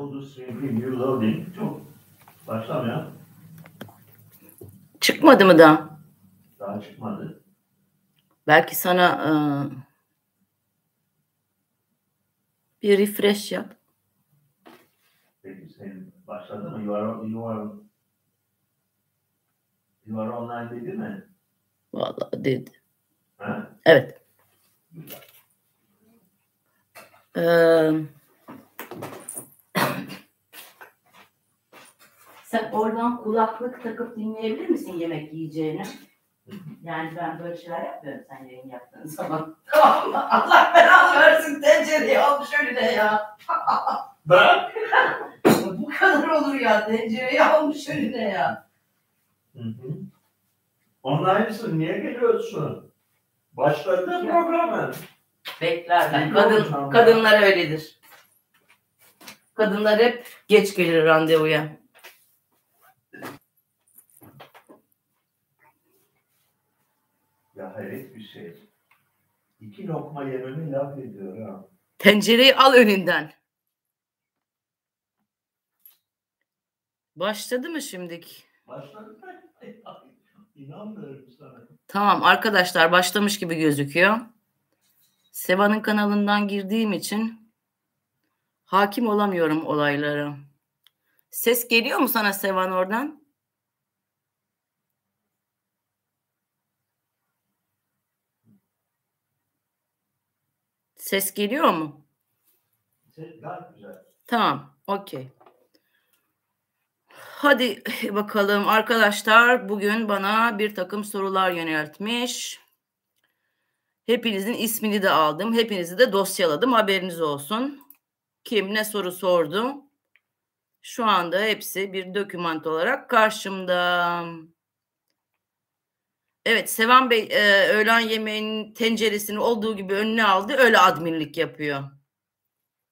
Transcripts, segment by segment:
All the things you loving. Çok başlamayan. Çıkmadı mı daha? Daha çıkmadı. Belki sana ıı, bir refresh yap. Peki sen başladı mı? You are, you are, you are online dedi mi? Vallahi dedi. Ha? Evet. Güzel. Ee, Sen oradan kulaklık takıp dinleyebilir misin yemek yiyeceğini? Yani ben böyle şeyler yapmıyorum sen yayın yaptığın zaman. Allah Allah belanı versin tencereye al şöyle ya. ben? Bu kadar olur ya tencereye al şöyle ya. Hı hı. Onun aynısı niye geliyorsun? Başladı programı. Beklerler. Kadın, kadınlar öyledir. Kadınlar hep geç gelir randevuya. İki lokma yememi laf ediyor ha. Tencereyi al önünden. Başladı mı şimdik? Başladı mı? İnanmıyorum sana. Tamam arkadaşlar başlamış gibi gözüküyor. Seva'nın kanalından girdiğim için hakim olamıyorum olaylara. Ses geliyor mu sana Sevan oradan? Ses geliyor mu? Ses gayet güzel. Tamam, okey. Hadi bakalım arkadaşlar bugün bana bir takım sorular yöneltmiş. Hepinizin ismini de aldım. Hepinizi de dosyaladım. Haberiniz olsun. Kim ne soru sordu? Şu anda hepsi bir doküman olarak karşımda. Evet Sevan Bey e, öğlen yemeğinin tenceresini olduğu gibi önüne aldı öyle adminlik yapıyor.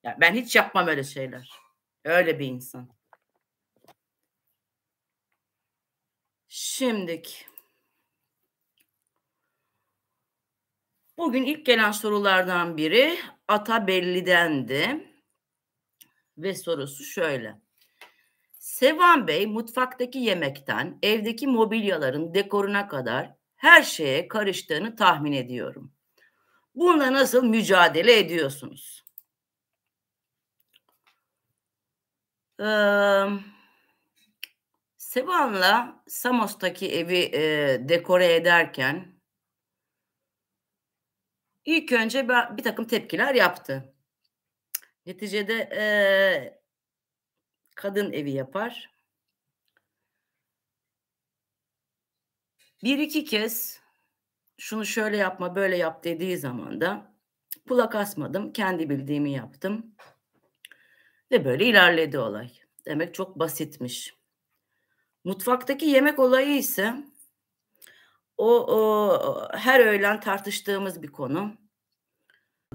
Yani ben hiç yapmam öyle şeyler. Öyle bir insan. Şimdik Bugün ilk gelen sorulardan biri ata bellidendi ve sorusu şöyle. Sevan Bey mutfaktaki yemekten evdeki mobilyaların dekoruna kadar her şeye karıştığını tahmin ediyorum. Bununla nasıl mücadele ediyorsunuz? Ee, Sevan'la Samos'taki evi e, dekore ederken ilk önce bir takım tepkiler yaptı. Neticede e, kadın evi yapar. bir iki kez şunu şöyle yapma böyle yap dediği zaman da kulak asmadım. Kendi bildiğimi yaptım. Ve böyle ilerledi olay. Demek çok basitmiş. Mutfaktaki yemek olayı ise o, o her öğlen tartıştığımız bir konu.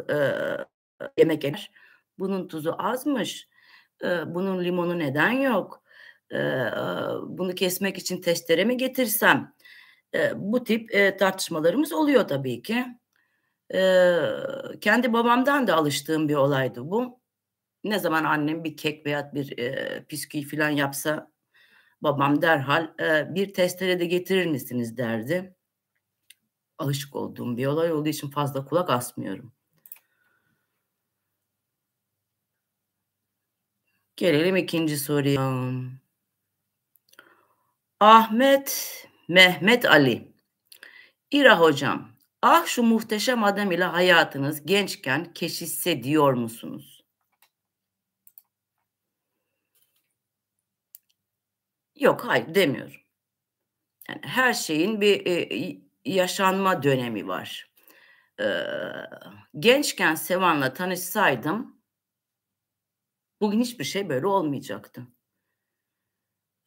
Ee, yemek yer. Bunun tuzu azmış. Ee, bunun limonu neden yok? Ee, bunu kesmek için testere mi getirsem? bu tip e, tartışmalarımız oluyor tabii ki. E, kendi babamdan da alıştığım bir olaydı bu. Ne zaman annem bir kek veya bir e, bisküvi falan yapsa babam derhal e, bir testere de getirir misiniz derdi. Alışık olduğum bir olay olduğu için fazla kulak asmıyorum. Gelelim ikinci soruya. Ahmet Mehmet Ali. İra hocam, ah şu muhteşem adam ile hayatınız gençken keşişse diyor musunuz? Yok hayır demiyorum. Yani her şeyin bir e, yaşanma dönemi var. Ee, gençken Sevan'la tanışsaydım bugün hiçbir şey böyle olmayacaktı.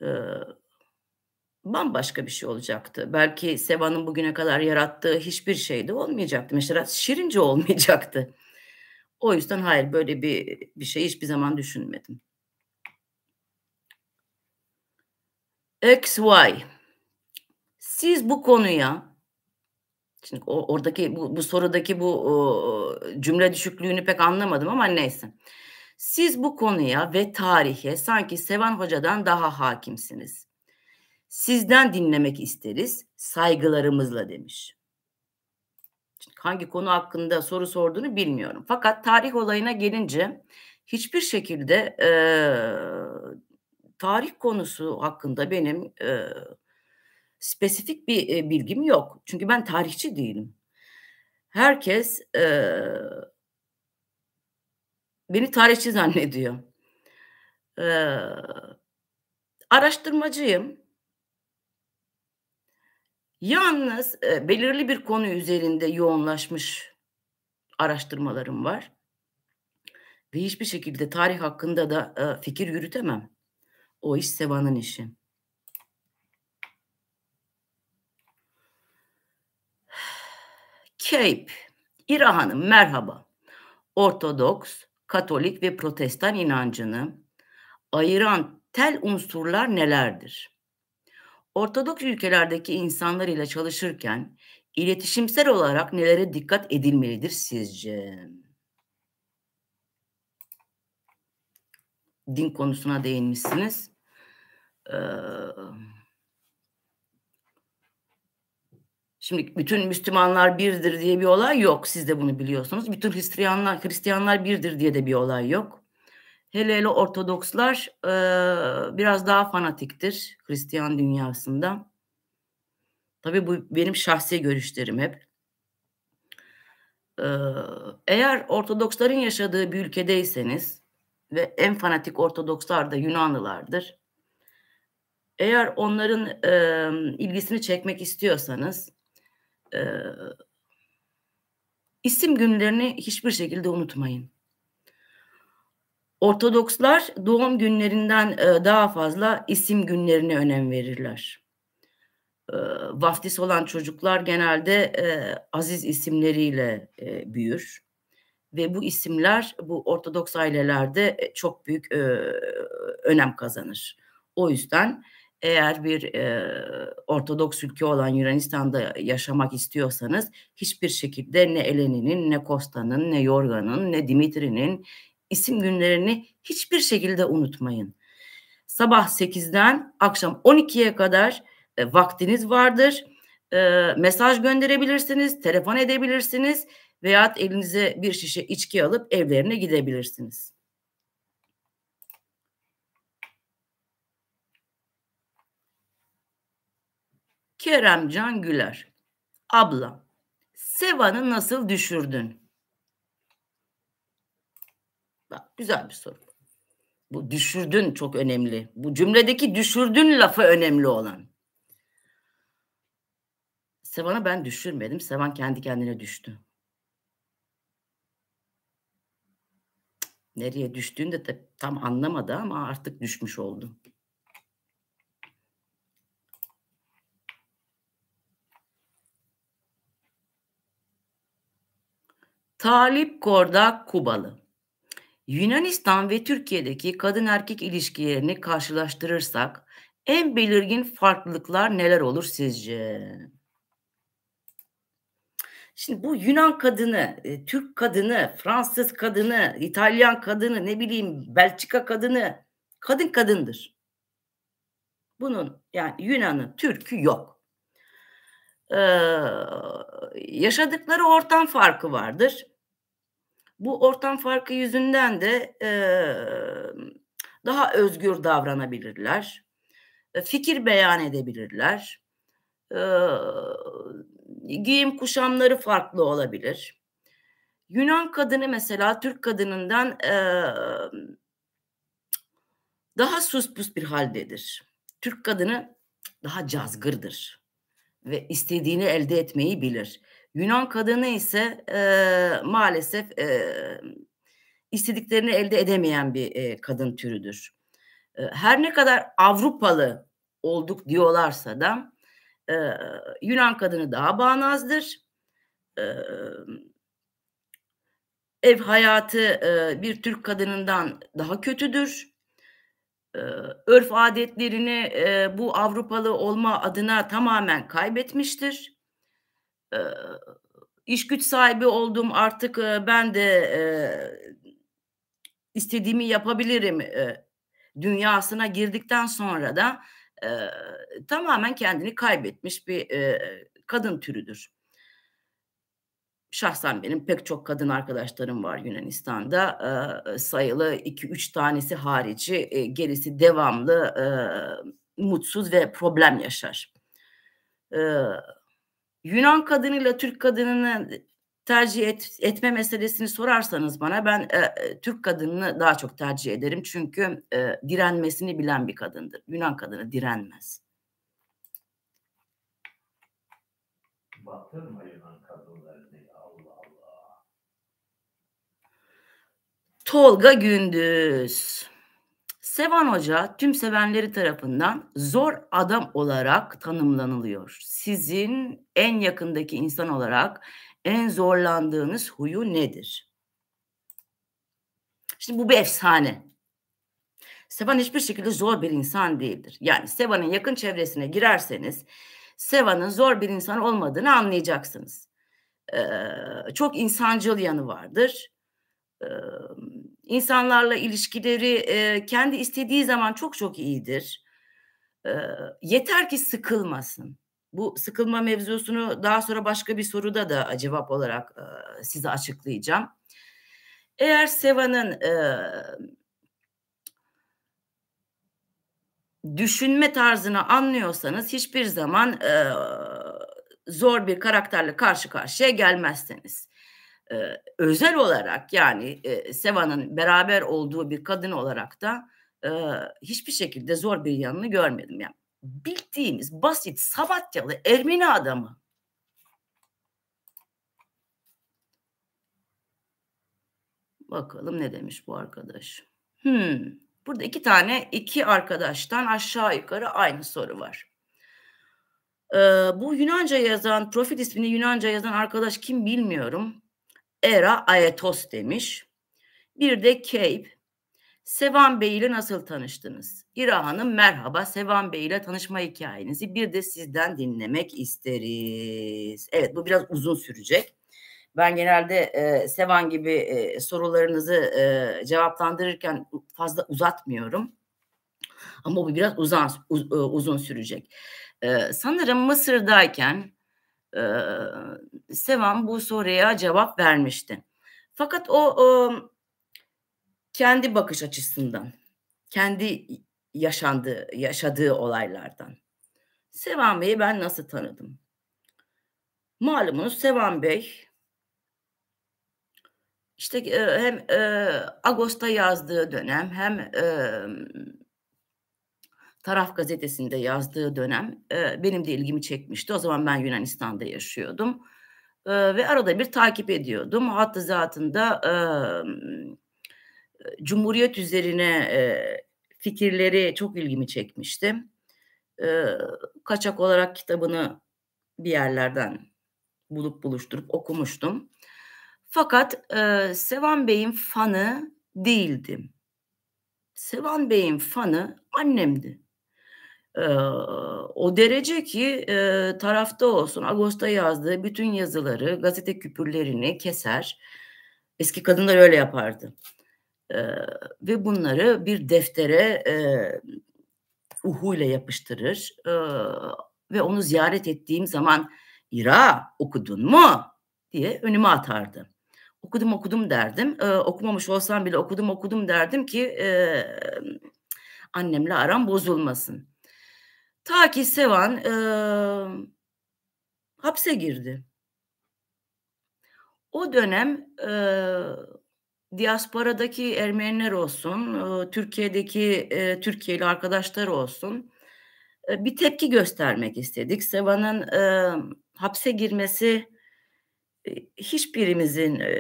Ee, bambaşka bir şey olacaktı. Belki Seva'nın bugüne kadar yarattığı hiçbir şey de olmayacaktı. Mesela Şirince olmayacaktı. O yüzden hayır böyle bir, bir şey hiçbir zaman düşünmedim. XY. Siz bu konuya Şimdi oradaki bu, bu sorudaki bu o, cümle düşüklüğünü pek anlamadım ama neyse. Siz bu konuya ve tarihe sanki Sevan Hoca'dan daha hakimsiniz. Sizden dinlemek isteriz saygılarımızla demiş. Hangi konu hakkında soru sorduğunu bilmiyorum. Fakat tarih olayına gelince hiçbir şekilde e, tarih konusu hakkında benim e, spesifik bir e, bilgim yok. Çünkü ben tarihçi değilim. Herkes e, beni tarihçi zannediyor. E, araştırmacıyım. Yalnız e, belirli bir konu üzerinde yoğunlaşmış araştırmalarım var. Ve hiçbir şekilde tarih hakkında da e, fikir yürütemem. O iş Seva'nın işi. Cape, İra Hanım merhaba. Ortodoks, Katolik ve Protestan inancını ayıran tel unsurlar nelerdir? Ortodoks ülkelerdeki insanlar ile çalışırken iletişimsel olarak nelere dikkat edilmelidir sizce? Din konusuna değinmişsiniz. Ee, Şimdi bütün Müslümanlar birdir diye bir olay yok. Siz de bunu biliyorsunuz. Bütün Hristiyanlar Hristiyanlar birdir diye de bir olay yok. Hele hele Ortodokslar e, biraz daha fanatiktir Hristiyan dünyasında. Tabii bu benim şahsi görüşlerim hep. E, eğer Ortodoksların yaşadığı bir ülkedeyseniz ve en fanatik Ortodokslar da Yunanlılardır. Eğer onların e, ilgisini çekmek istiyorsanız e, isim günlerini hiçbir şekilde unutmayın. Ortodokslar doğum günlerinden e, daha fazla isim günlerine önem verirler. E, vaftiz olan çocuklar genelde e, aziz isimleriyle e, büyür ve bu isimler bu Ortodoks ailelerde çok büyük önem kazanır. O yüzden eğer bir e, Ortodoks ülke olan Yunanistan'da yaşamak istiyorsanız hiçbir şekilde ne Eleni'nin, ne Kosta'nın, ne Yorgan'ın, ne Dimitri'nin isim günlerini hiçbir şekilde unutmayın. Sabah 8'den akşam 12'ye kadar e, vaktiniz vardır. E, mesaj gönderebilirsiniz, telefon edebilirsiniz veya elinize bir şişe içki alıp evlerine gidebilirsiniz. Kerem Can Güler. Abla, Sevan'ı nasıl düşürdün? Bak güzel bir soru. Bu düşürdün çok önemli. Bu cümledeki düşürdün lafı önemli olan. Sevan'a ben düşürmedim. Sevan kendi kendine düştü. Nereye düştüğünü de tam anlamadı ama artık düşmüş oldu. Talip Korda Kubalı. Yunanistan ve Türkiye'deki kadın erkek ilişkilerini karşılaştırırsak en belirgin farklılıklar neler olur sizce? Şimdi bu Yunan kadını, e, Türk kadını, Fransız kadını, İtalyan kadını, ne bileyim Belçika kadını, kadın kadındır. Bunun yani Yunan'ın Türk'ü yok. Ee, yaşadıkları ortam farkı vardır. Bu ortam farkı yüzünden de e, daha özgür davranabilirler. E, fikir beyan edebilirler. E, giyim kuşamları farklı olabilir. Yunan kadını mesela Türk kadınından e, daha suspus bir haldedir. Türk kadını daha cazgırdır ve istediğini elde etmeyi bilir. Yunan kadını ise e, maalesef e, istediklerini elde edemeyen bir e, kadın türüdür. E, her ne kadar Avrupalı olduk diyorlarsa da e, Yunan kadını daha bağnazdır. E, ev hayatı e, bir Türk kadınından daha kötüdür. E, örf adetlerini e, bu Avrupalı olma adına tamamen kaybetmiştir e, iş güç sahibi oldum artık ben de istediğimi yapabilirim dünyasına girdikten sonra da tamamen kendini kaybetmiş bir kadın türüdür. Şahsen benim pek çok kadın arkadaşlarım var Yunanistan'da e, sayılı 2-3 tanesi harici e, gerisi devamlı e, mutsuz ve problem yaşar. Evet Yunan kadınıyla Türk kadınını tercih et, etme meselesini sorarsanız bana ben e, e, Türk kadınını daha çok tercih ederim. Çünkü e, direnmesini bilen bir kadındır. Yunan kadını direnmez. Batırma Yunan kadınlarını Allah Allah. Tolga Gündüz. Sevan Hoca tüm sevenleri tarafından zor adam olarak tanımlanılıyor. Sizin en yakındaki insan olarak en zorlandığınız huyu nedir? Şimdi bu bir efsane. Sevan hiçbir şekilde zor bir insan değildir. Yani Sevan'ın yakın çevresine girerseniz Sevan'ın zor bir insan olmadığını anlayacaksınız. Ee, çok insancıl yanı vardır. Ee, insanlarla ilişkileri e, kendi istediği zaman çok çok iyidir. E, yeter ki sıkılmasın. Bu sıkılma mevzusunu daha sonra başka bir soruda da cevap olarak e, size açıklayacağım. Eğer Seva'nın e, düşünme tarzını anlıyorsanız hiçbir zaman e, zor bir karakterle karşı karşıya gelmezseniz e, özel olarak yani e, Seva'nın beraber olduğu bir kadın olarak da e, hiçbir şekilde zor bir yanını görmedim. Yani bildiğimiz basit Sabatyalı Ermeni adamı Bakalım ne demiş bu arkadaş. Hmm. Burada iki tane iki arkadaştan aşağı yukarı aynı soru var. Ee, bu Yunanca yazan, profil ismini Yunanca yazan arkadaş kim bilmiyorum. Era Aetos demiş. Bir de Cape. Sevan Bey ile nasıl tanıştınız? İra Hanım merhaba. Sevan Bey ile tanışma hikayenizi bir de sizden dinlemek isteriz. Evet bu biraz uzun sürecek. Ben genelde e, Sevan gibi e, sorularınızı e, cevaplandırırken fazla uzatmıyorum. Ama bu biraz uzan, uz, e, uzun sürecek. E, sanırım Mısır'dayken Sevan bu soruya cevap vermişti. Fakat o, o kendi bakış açısından, kendi yaşandığı, yaşadığı olaylardan. Sevan Bey'i ben nasıl tanıdım? Malumunuz Sevan Bey işte hem e, Ağustos'ta yazdığı dönem hem e, Taraf gazetesinde yazdığı dönem e, benim de ilgimi çekmişti. O zaman ben Yunanistan'da yaşıyordum. E, ve arada bir takip ediyordum. Hatta zatında e, e, Cumhuriyet üzerine e, fikirleri çok ilgimi çekmişti. E, kaçak olarak kitabını bir yerlerden bulup buluşturup okumuştum. Fakat e, Sevan Bey'in fanı değildim. Sevan Bey'in fanı annemdi e, o derece ki e, tarafta olsun. Ağustos'ta yazdığı bütün yazıları, gazete küpürlerini keser. Eski kadınlar öyle yapardı. E, ve bunları bir deftere e, uhuyla yapıştırır. E, ve onu ziyaret ettiğim zaman İra okudun mu diye önüme atardı. Okudum okudum derdim. E, okumamış olsam bile okudum okudum derdim ki e, annemle aram bozulmasın. Ta ki Sevan e, hapse girdi. O dönem e, diasporadaki Ermeniler olsun, e, Türkiye'deki e, Türkiye'li arkadaşlar olsun e, bir tepki göstermek istedik. Sevan'ın e, hapse girmesi e, hiçbirimizin e,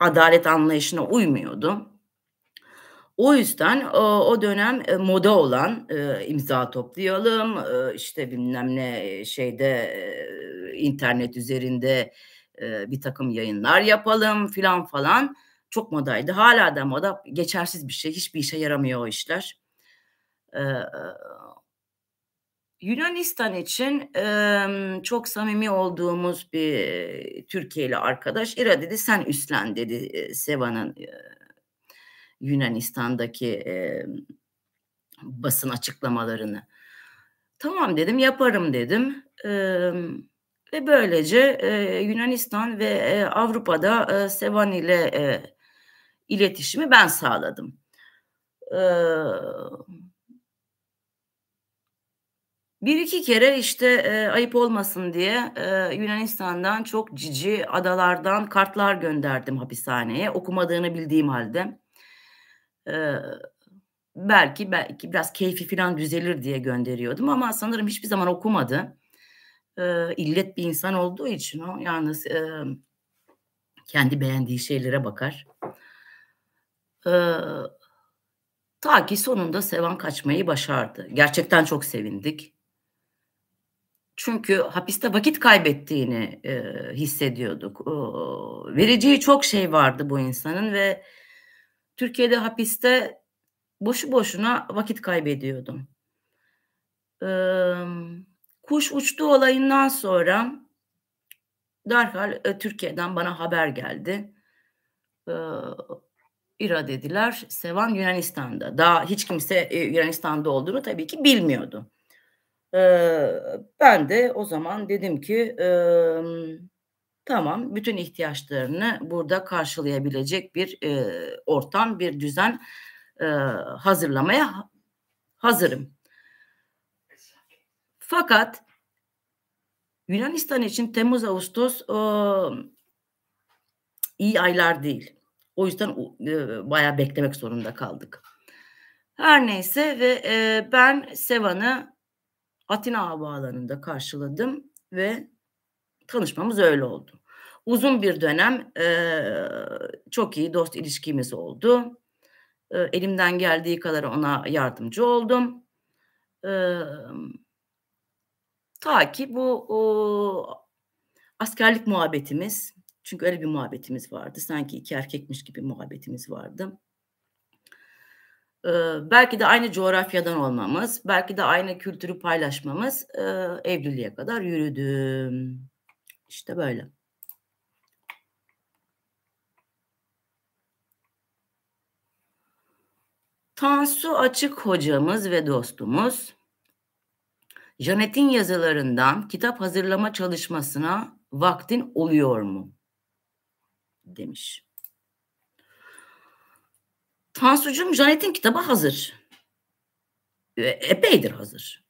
adalet anlayışına uymuyordu. O yüzden e, o dönem e, moda olan e, imza toplayalım işte bilmem ne şeyde internet üzerinde bir takım yayınlar yapalım filan falan çok modaydı. Hala da moda geçersiz bir şey hiçbir işe yaramıyor o işler. Yunanistan için çok samimi olduğumuz bir Türkiye'li arkadaş İra dedi sen üstlen dedi Seva'nın Yunanistan'daki e, basın açıklamalarını. Tamam dedim yaparım dedim. E, ve böylece e, Yunanistan ve e, Avrupa'da e, Sevan ile e, iletişimi ben sağladım. E, bir iki kere işte e, ayıp olmasın diye e, Yunanistan'dan çok cici adalardan kartlar gönderdim hapishaneye okumadığını bildiğim halde belki belki biraz keyfi filan düzelir diye gönderiyordum ama sanırım hiçbir zaman okumadı. E, illet bir insan olduğu için o yalnız e, kendi beğendiği şeylere bakar. E, ta ki sonunda Sevan kaçmayı başardı. Gerçekten çok sevindik. Çünkü hapiste vakit kaybettiğini e, hissediyorduk. E, vereceği çok şey vardı bu insanın ve Türkiye'de hapiste boşu boşuna vakit kaybediyordum. kuş uçtu olayından sonra derhal e, Türkiye'den bana haber geldi. Ee, İra dediler. Sevan Yunanistan'da. Daha hiç kimse e, Yunanistan'da olduğunu tabii ki bilmiyordu. ben de o zaman dedim ki tamam bütün ihtiyaçlarını burada karşılayabilecek bir e, ortam, bir düzen e, hazırlamaya hazırım. Fakat Yunanistan için Temmuz-Ağustos e, iyi aylar değil. O yüzden e, bayağı beklemek zorunda kaldık. Her neyse ve e, ben Sevan'ı Atina havaalanında karşıladım ve tanışmamız öyle oldu. Uzun bir dönem e, çok iyi dost ilişkimiz oldu. E, elimden geldiği kadar ona yardımcı oldum. E, ta ki bu o, askerlik muhabbetimiz, çünkü öyle bir muhabbetimiz vardı. Sanki iki erkekmiş gibi muhabbetimiz vardı. Ee, belki de aynı coğrafyadan olmamız, belki de aynı kültürü paylaşmamız e, evliliğe kadar yürüdüm. İşte böyle. Tansu Açık hocamız ve dostumuz Janet'in yazılarından kitap hazırlama çalışmasına vaktin oluyor mu? demiş. Tansucuğum Janet'in kitabı hazır. E, epeydir hazır.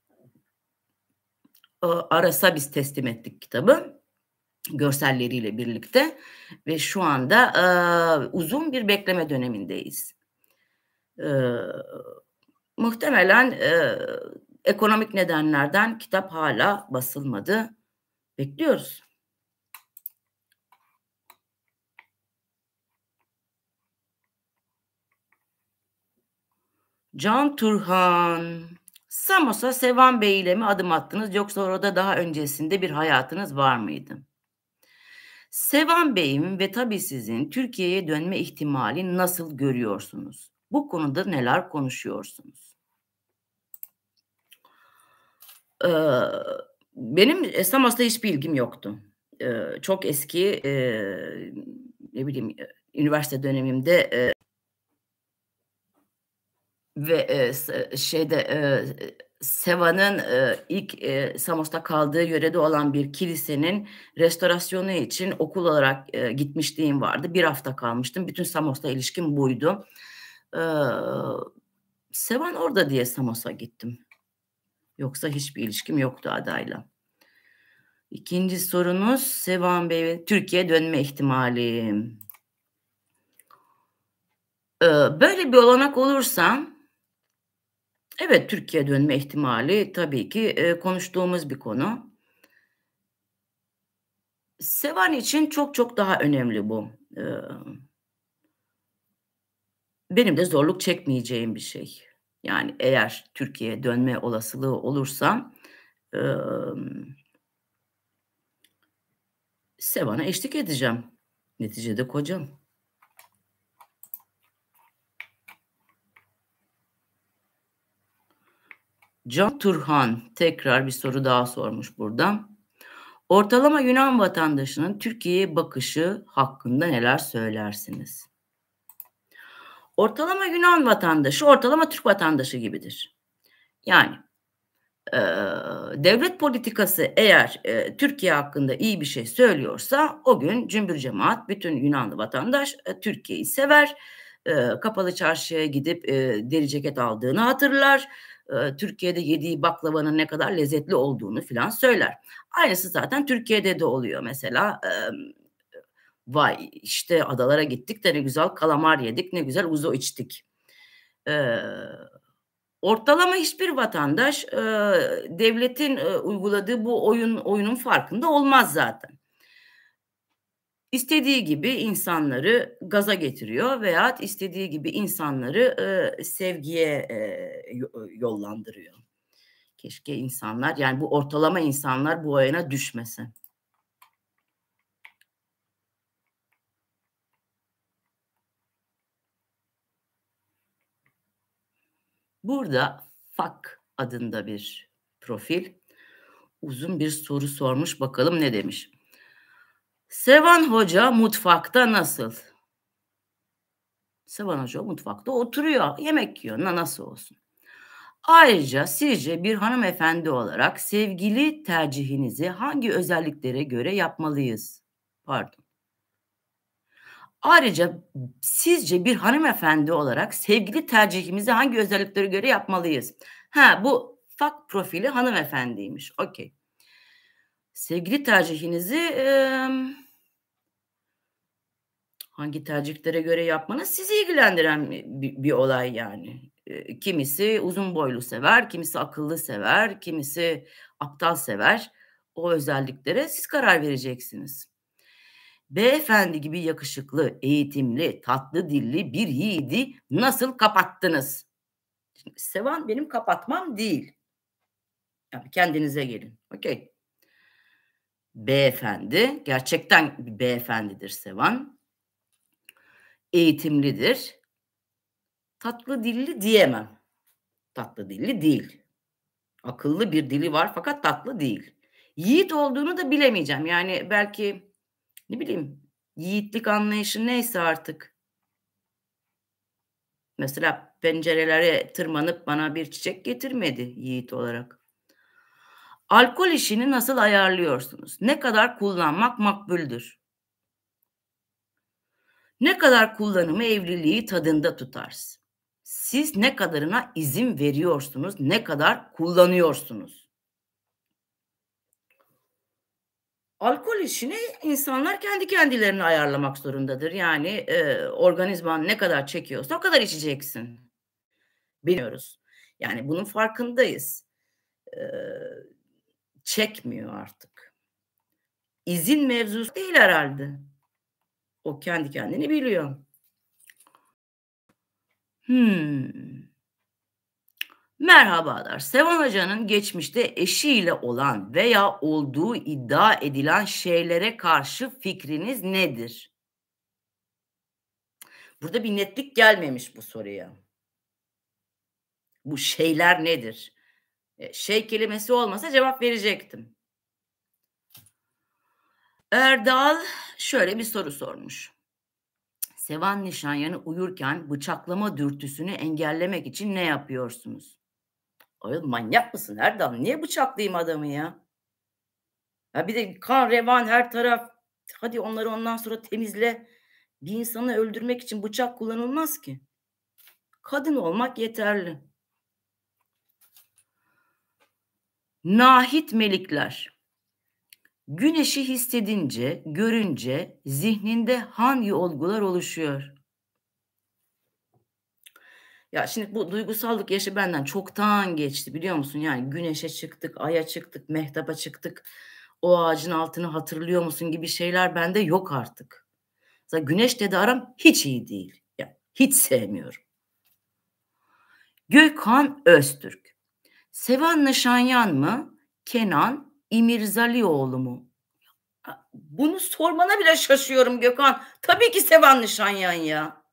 Aras'a biz teslim ettik kitabı görselleriyle birlikte ve şu anda e, uzun bir bekleme dönemindeyiz. E, muhtemelen e, ekonomik nedenlerden kitap hala basılmadı. Bekliyoruz. Can Turhan, Samos'a Sevan Bey ile mi adım attınız yoksa orada daha öncesinde bir hayatınız var mıydı? Sevan Bey'im ve tabii sizin Türkiye'ye dönme ihtimali nasıl görüyorsunuz? Bu konuda neler konuşuyorsunuz? Ee, benim Esamas'ta hiçbir ilgim yoktu. Ee, çok eski e, ne bileyim üniversite dönemimde e, ve e, şeyde e, Seva'nın e, ilk e, Samos'ta kaldığı yörede olan bir kilisenin restorasyonu için okul olarak e, gitmişliğim vardı. Bir hafta kalmıştım. Bütün Samos'ta ilişkim buydu. E, Sevan orada diye Samos'a gittim. Yoksa hiçbir ilişkim yoktu adayla. İkinci sorunuz Sevan Bey Türkiye dönme ihtimali. E, böyle bir olanak olursa Evet, Türkiye dönme ihtimali tabii ki, eee, konuştuğumuz bir konu. Sevan için çok çok daha önemli bu. Emm benim de zorluk çekmeyeceğim bir şey. Yani eğer Türkiye'ye dönme olasılığı olursa, emm Sevan'a eşlik edeceğim. Neticede kocam. Can Turhan tekrar bir soru daha sormuş burada. Ortalama Yunan vatandaşının Türkiye'ye bakışı hakkında neler söylersiniz? Ortalama Yunan vatandaşı ortalama Türk vatandaşı gibidir. Yani e, devlet politikası eğer e, Türkiye hakkında iyi bir şey söylüyorsa o gün cümbür cemaat bütün Yunanlı vatandaş e, Türkiye'yi sever. E, kapalı çarşıya gidip e, deri ceket aldığını hatırlar Türkiye'de yediği baklavanın ne kadar lezzetli olduğunu filan söyler. Aynısı zaten Türkiye'de de oluyor mesela. vay işte adalara gittik de ne güzel kalamar yedik ne güzel uzo içtik. ortalama hiçbir vatandaş devletin uyguladığı bu oyun oyunun farkında olmaz zaten istediği gibi insanları gaza getiriyor veya istediği gibi insanları e, sevgiye e, yollandırıyor. Keşke insanlar yani bu ortalama insanlar bu ayına düşmese. Burada Fak adında bir profil uzun bir soru sormuş bakalım ne demiş. Sevan Hoca mutfakta nasıl? Sevan Hoca mutfakta oturuyor, yemek yiyor. Na nasıl olsun? Ayrıca sizce bir hanımefendi olarak sevgili tercihinizi hangi özelliklere göre yapmalıyız? Pardon. Ayrıca sizce bir hanımefendi olarak sevgili tercihimizi hangi özelliklere göre yapmalıyız? Ha bu fak profili hanımefendiymiş. Okey sevgili tercihinizi e, hangi tercihlere göre yapmanız sizi ilgilendiren bir, bir olay yani. E, kimisi uzun boylu sever, kimisi akıllı sever, kimisi aptal sever. O özelliklere siz karar vereceksiniz. Beyefendi gibi yakışıklı, eğitimli, tatlı dilli bir yiğidi nasıl kapattınız? Şimdi, Sevan benim kapatmam değil. Yani kendinize gelin. Okey beyefendi, gerçekten bir beyefendidir Sevan. Eğitimlidir. Tatlı dilli diyemem. Tatlı dilli değil. Akıllı bir dili var fakat tatlı değil. Yiğit olduğunu da bilemeyeceğim. Yani belki ne bileyim yiğitlik anlayışı neyse artık. Mesela pencerelere tırmanıp bana bir çiçek getirmedi yiğit olarak. Alkol işini nasıl ayarlıyorsunuz? Ne kadar kullanmak makbuldür? Ne kadar kullanımı evliliği tadında tutarsın? Siz ne kadarına izin veriyorsunuz? Ne kadar kullanıyorsunuz? Alkol işini insanlar kendi kendilerini ayarlamak zorundadır. Yani e, organizman ne kadar çekiyorsa o kadar içeceksin. Biliyoruz. Yani bunun farkındayız. Ee, çekmiyor artık. İzin mevzusu değil herhalde. O kendi kendini biliyor. Hmm. Merhabalar. Sevan Hoca'nın geçmişte eşiyle olan veya olduğu iddia edilen şeylere karşı fikriniz nedir? Burada bir netlik gelmemiş bu soruya. Bu şeyler nedir? E, şey kelimesi olmasa cevap verecektim. Erdal şöyle bir soru sormuş. Sevan Nişanyan'ı uyurken bıçaklama dürtüsünü engellemek için ne yapıyorsunuz? Ayol manyak mısın Erdal? Niye bıçaklayayım adamı ya? Ya bir de kan revan her taraf. Hadi onları ondan sonra temizle. Bir insanı öldürmek için bıçak kullanılmaz ki. Kadın olmak yeterli. Nahit melikler. Güneşi hissedince, görünce zihninde hangi olgular oluşuyor? Ya şimdi bu duygusallık yaşı benden çoktan geçti biliyor musun? Yani güneşe çıktık, aya çıktık, mehtaba çıktık. O ağacın altını hatırlıyor musun gibi şeyler bende yok artık. Mesela güneş dedi aram hiç iyi değil. Ya hiç sevmiyorum. Gökhan Öztürk. Sevan Nişanyan mı? Kenan İmirzalioğlu mu? Bunu sormana bile şaşıyorum Gökhan. Tabii ki Sevan Nişanyan ya.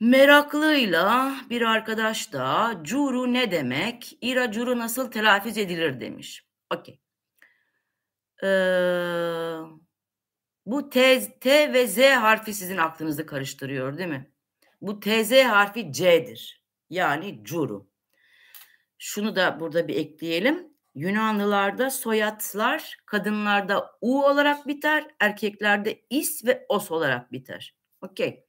Meraklıyla bir arkadaş da curu ne demek, ira curu nasıl telaffuz edilir demiş. Okey. Ee, bu T, T ve Z harfi sizin aklınızı karıştırıyor değil mi? Bu TZ harfi C'dir. Yani curu. Şunu da burada bir ekleyelim. Yunanlılarda soyadlar kadınlarda U olarak biter, erkeklerde is ve os olarak biter. Okey.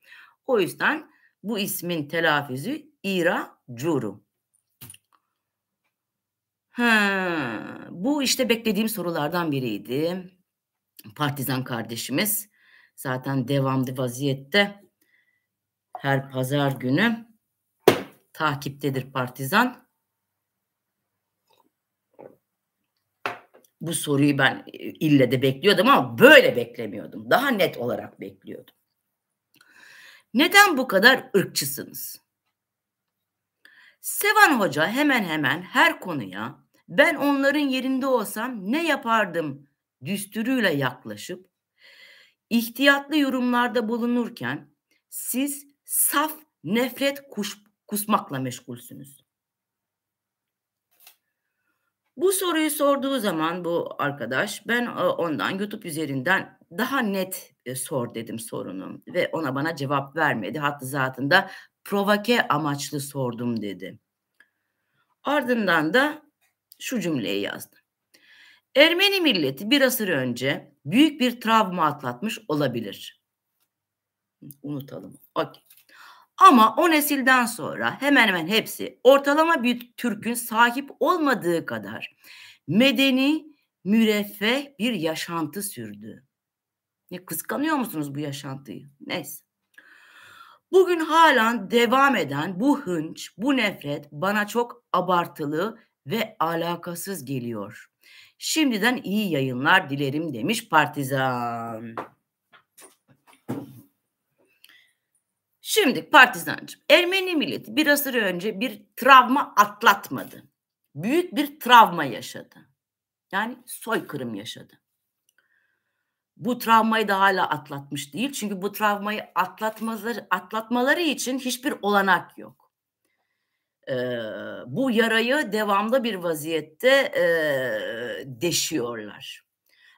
O yüzden bu ismin telaffuzu Ira Curu. Ha, bu işte beklediğim sorulardan biriydi. Partizan kardeşimiz zaten devamlı vaziyette her pazar günü takiptedir Partizan. Bu soruyu ben e, ille de bekliyordum ama böyle beklemiyordum. Daha net olarak bekliyordum. Neden bu kadar ırkçısınız? Sevan Hoca hemen hemen her konuya ben onların yerinde olsam ne yapardım düsturuyla yaklaşıp ihtiyatlı yorumlarda bulunurken siz saf nefret kuş, kusmakla meşgulsünüz. Bu soruyu sorduğu zaman bu arkadaş ben e, ondan YouTube üzerinden daha net e, sor dedim sorunu ve ona bana cevap vermedi. Hatta zaten de provoke amaçlı sordum dedi. Ardından da şu cümleyi yazdı. Ermeni milleti bir asır önce büyük bir travma atlatmış olabilir. Unutalım. Okey. Ama o nesilden sonra hemen hemen hepsi ortalama bir Türk'ün sahip olmadığı kadar medeni, müreffeh bir yaşantı sürdü. Ne kıskanıyor musunuz bu yaşantıyı? Neyse. Bugün halen devam eden bu hınç, bu nefret bana çok abartılı ve alakasız geliyor. Şimdiden iyi yayınlar dilerim demiş Partizan. Şimdi partizancım Ermeni milleti bir asır önce bir travma atlatmadı. Büyük bir travma yaşadı. Yani soykırım yaşadı. Bu travmayı da hala atlatmış değil. Çünkü bu travmayı atlatmaları, atlatmaları için hiçbir olanak yok. Ee, bu yarayı devamlı bir vaziyette e, deşiyorlar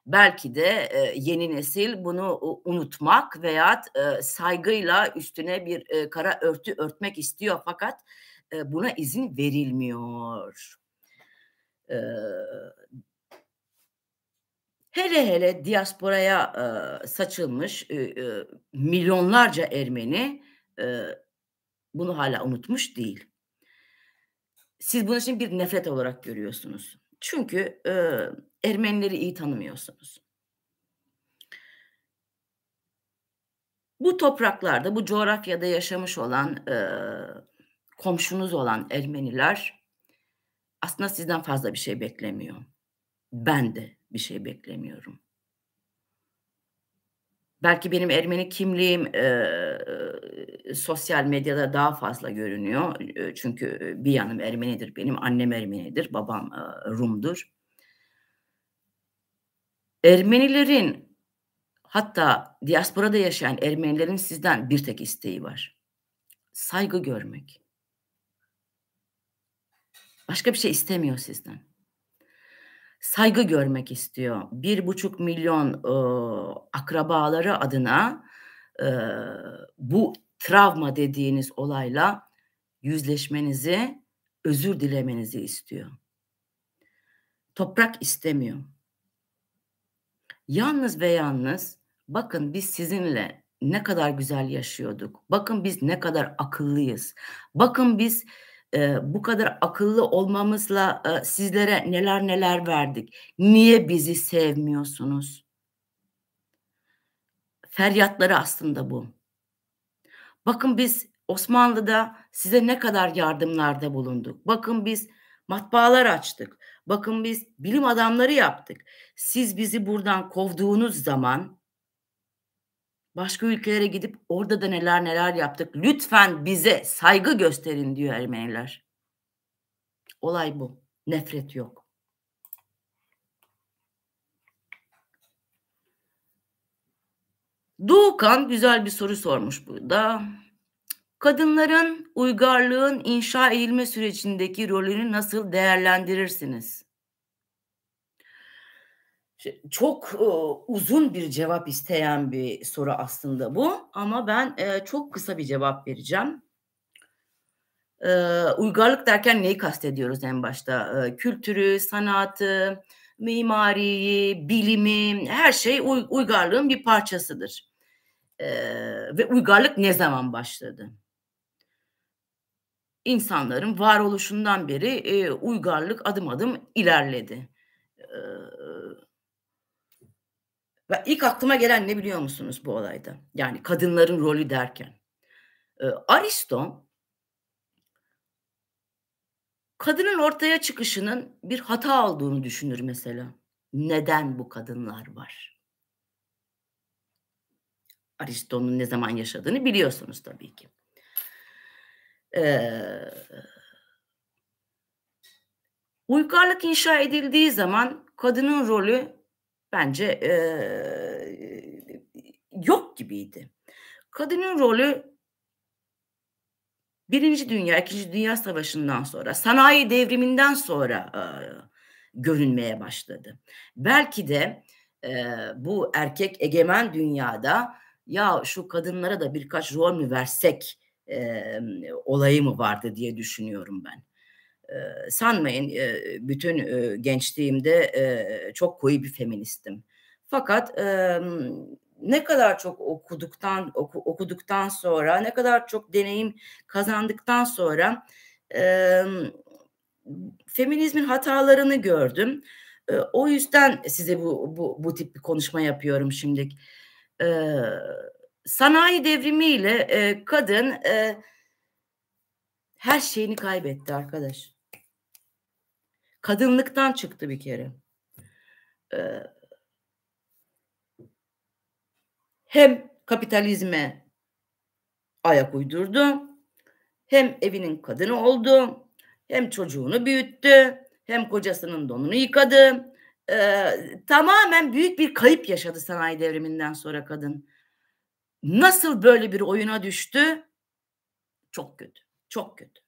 belki de e, yeni nesil bunu unutmak veya e, saygıyla üstüne bir e, kara örtü örtmek istiyor fakat e, buna izin verilmiyor. E, hele hele diasporaya e, saçılmış e, e, milyonlarca Ermeni e, bunu hala unutmuş değil. Siz bunu şimdi bir nefret olarak görüyorsunuz. Çünkü e, Ermenileri iyi tanımıyorsunuz. Bu topraklarda, bu coğrafyada yaşamış olan e, komşunuz olan Ermeniler aslında sizden fazla bir şey beklemiyor. Ben de bir şey beklemiyorum. Belki benim Ermeni kimliğim e, sosyal medyada daha fazla görünüyor. çünkü bir yanım Ermenidir, benim annem Ermenidir, babam e, Rum'dur. Ermenilerin hatta diasporada yaşayan Ermenilerin sizden bir tek isteği var. Saygı görmek. Başka bir şey istemiyor sizden saygı görmek istiyor. Bir buçuk milyon e, akrabaları adına e, bu travma dediğiniz olayla yüzleşmenizi, özür dilemenizi istiyor. Toprak istemiyor. Yalnız ve yalnız bakın biz sizinle ne kadar güzel yaşıyorduk. Bakın biz ne kadar akıllıyız. Bakın biz e, bu kadar akıllı olmamızla e, sizlere neler neler verdik. Niye bizi sevmiyorsunuz? Feryatları aslında bu. Bakın biz Osmanlı'da size ne kadar yardımlarda bulunduk. Bakın biz matbaalar açtık. Bakın biz bilim adamları yaptık. Siz bizi buradan kovduğunuz zaman Başka ülkelere gidip orada da neler neler yaptık. Lütfen bize saygı gösterin diyor Ermeniler. Olay bu. Nefret yok. Doğukan güzel bir soru sormuş burada. Kadınların uygarlığın inşa edilme sürecindeki rolünü nasıl değerlendirirsiniz? Şey, çok e, uzun bir cevap isteyen bir soru aslında bu ama ben e, çok kısa bir cevap vereceğim. E, uygarlık derken neyi kastediyoruz en başta? E, kültürü, sanatı, mimariyi, bilimi, her şey uy, uygarlığın bir parçasıdır. E, ve uygarlık ne zaman başladı? İnsanların varoluşundan beri e, uygarlık adım adım ilerledi. E, ve ilk aklıma gelen ne biliyor musunuz bu olayda? Yani kadınların rolü derken. Ee, Aristo kadının ortaya çıkışının bir hata olduğunu düşünür mesela. Neden bu kadınlar var? Aristo'nun ne zaman yaşadığını biliyorsunuz tabii ki. Ee, uygarlık inşa edildiği zaman kadının rolü bence e, yok gibiydi. Kadının rolü Birinci Dünya, İkinci Dünya Savaşı'ndan sonra, sanayi devriminden sonra e, görünmeye başladı. Belki de e, bu erkek egemen dünyada ya şu kadınlara da birkaç rol mü versek e, olayı mı vardı diye düşünüyorum ben sanmayın bütün gençliğimde çok koyu bir feministim. Fakat ne kadar çok okuduktan oku, okuduktan sonra, ne kadar çok deneyim kazandıktan sonra feminizmin hatalarını gördüm. O yüzden size bu bu, bu tip bir konuşma yapıyorum şimdi. Sanayi devrimiyle kadın her şeyini kaybetti arkadaş kadınlıktan çıktı bir kere. Ee, hem kapitalizme ayak uydurdu, hem evinin kadını oldu, hem çocuğunu büyüttü, hem kocasının donunu yıkadı. Ee, tamamen büyük bir kayıp yaşadı sanayi devriminden sonra kadın. Nasıl böyle bir oyuna düştü? Çok kötü, çok kötü.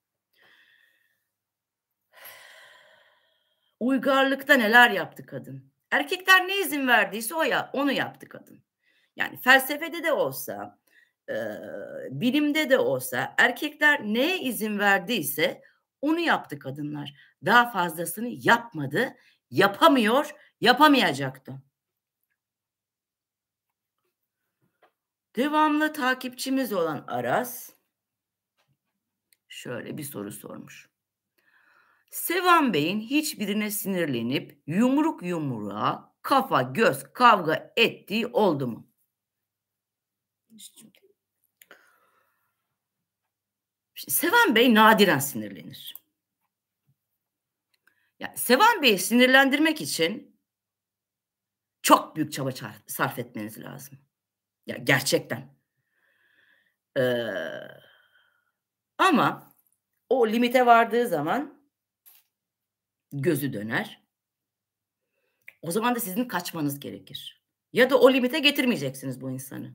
uygarlıkta neler yaptı kadın. Erkekler ne izin verdiyse o ya onu yaptı kadın. Yani felsefede de olsa, e, bilimde de olsa erkekler neye izin verdiyse onu yaptı kadınlar. Daha fazlasını yapmadı, yapamıyor, yapamayacaktı. Devamlı takipçimiz olan Aras şöyle bir soru sormuş. Sevan Bey'in hiçbirine sinirlenip yumruk yumruğa kafa göz kavga ettiği oldu mu? Sevan Bey nadiren sinirlenir. Yani Sevan Bey'i sinirlendirmek için çok büyük çaba sarf etmeniz lazım. Ya gerçekten. Ee, ama o limite vardığı zaman gözü döner. O zaman da sizin kaçmanız gerekir. Ya da o limite getirmeyeceksiniz bu insanı.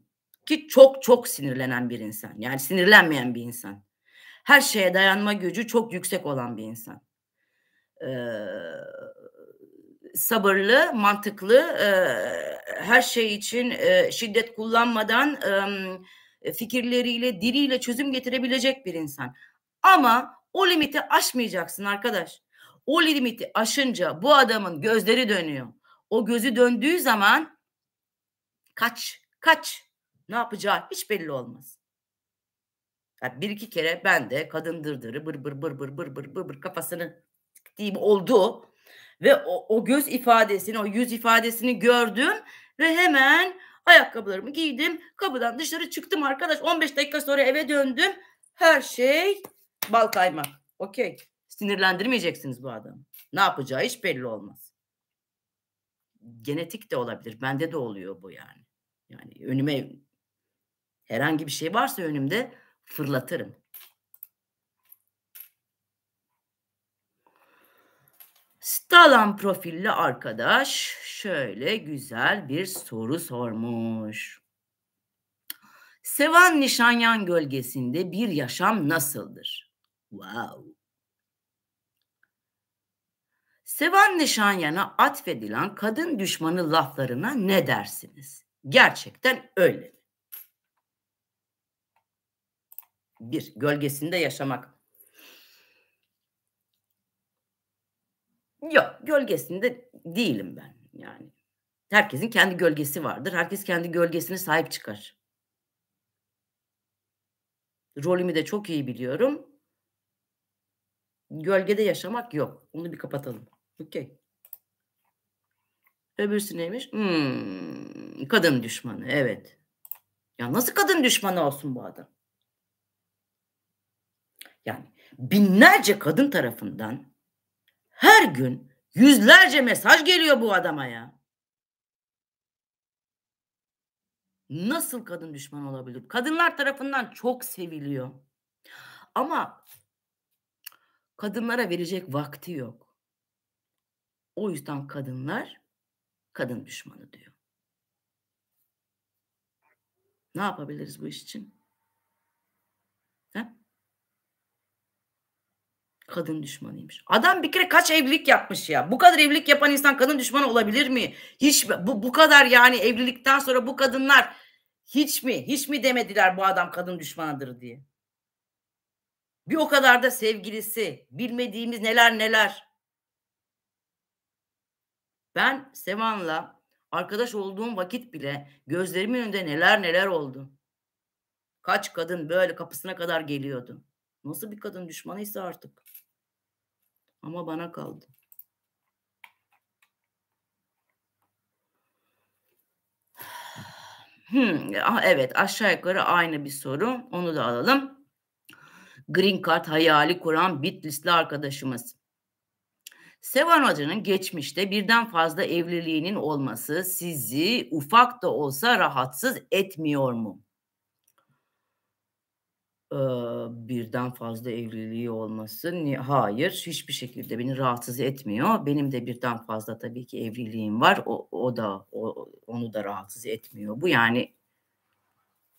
Ki çok çok sinirlenen bir insan. Yani sinirlenmeyen bir insan. Her şeye dayanma gücü çok yüksek olan bir insan. Ee, sabırlı, mantıklı, e, her şey için e, şiddet kullanmadan e, fikirleriyle, diliyle çözüm getirebilecek bir insan. Ama o limiti aşmayacaksın arkadaş o limiti aşınca bu adamın gözleri dönüyor. O gözü döndüğü zaman kaç, kaç. Ne yapacağı hiç belli olmaz. Yani bir iki kere ben de kadın dırdırı bır bır bır bır bır bır bır bır kafasını diyeyim oldu ve o, o göz ifadesini, o yüz ifadesini gördüm ve hemen ayakkabılarımı giydim. Kapıdan dışarı çıktım arkadaş. 15 dakika sonra eve döndüm. Her şey bal kaymak. Okey. Sinirlendirmeyeceksiniz bu adamı. Ne yapacağı hiç belli olmaz. Genetik de olabilir. Bende de oluyor bu yani. Yani önüme herhangi bir şey varsa önümde fırlatırım. Stalan profilli arkadaş şöyle güzel bir soru sormuş. Sevan Nişanyan gölgesinde bir yaşam nasıldır? Wow. Sevan Nişanyan'a atfedilen kadın düşmanı laflarına ne dersiniz? Gerçekten öyle mi? Bir, gölgesinde yaşamak. Yok, gölgesinde değilim ben yani. Herkesin kendi gölgesi vardır. Herkes kendi gölgesine sahip çıkar. Rolümü de çok iyi biliyorum. Gölgede yaşamak yok. Onu bir kapatalım. Okey. Öbürsü neymiş? Hmm, kadın düşmanı. Evet. Ya nasıl kadın düşmanı olsun bu adam? Yani binlerce kadın tarafından her gün yüzlerce mesaj geliyor bu adama ya. Nasıl kadın düşmanı olabilir? Kadınlar tarafından çok seviliyor. Ama kadınlara verecek vakti yok o yüzden kadınlar kadın düşmanı diyor. Ne yapabiliriz bu iş için? Kadın düşmanıymış. Adam bir kere kaç evlilik yapmış ya. Bu kadar evlilik yapan insan kadın düşmanı olabilir mi? Hiç bu, bu kadar yani evlilikten sonra bu kadınlar hiç mi hiç mi demediler bu adam kadın düşmanıdır diye. Bir o kadar da sevgilisi, bilmediğimiz neler neler. Ben Sevan'la arkadaş olduğum vakit bile gözlerimin önünde neler neler oldu. Kaç kadın böyle kapısına kadar geliyordu. Nasıl bir kadın düşmanıysa artık. Ama bana kaldı. Hmm, ah, evet aşağı yukarı aynı bir soru. Onu da alalım. Green Card hayali kuran Bitlisli arkadaşımız. Sevan Hoca'nın geçmişte birden fazla evliliğinin olması sizi ufak da olsa rahatsız etmiyor mu? Ee, birden fazla evliliği olması hayır hiçbir şekilde beni rahatsız etmiyor. Benim de birden fazla tabii ki evliliğim var. O, o da o, onu da rahatsız etmiyor. Bu yani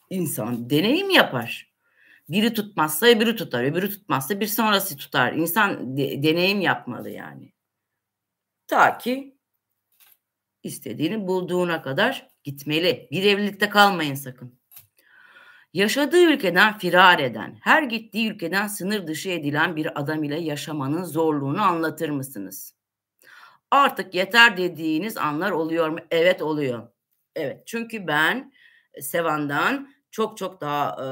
insan deneyim yapar. Biri tutmazsa biri tutar, öbürü tutmazsa bir sonrası tutar. İnsan de, deneyim yapmalı yani. Ta ki istediğini bulduğuna kadar gitmeli. Bir evlilikte kalmayın sakın. Yaşadığı ülkeden firar eden, her gittiği ülkeden sınır dışı edilen bir adam ile yaşamanın zorluğunu anlatır mısınız? Artık yeter dediğiniz anlar oluyor mu? Evet oluyor. Evet çünkü ben Sevan'dan çok çok daha e,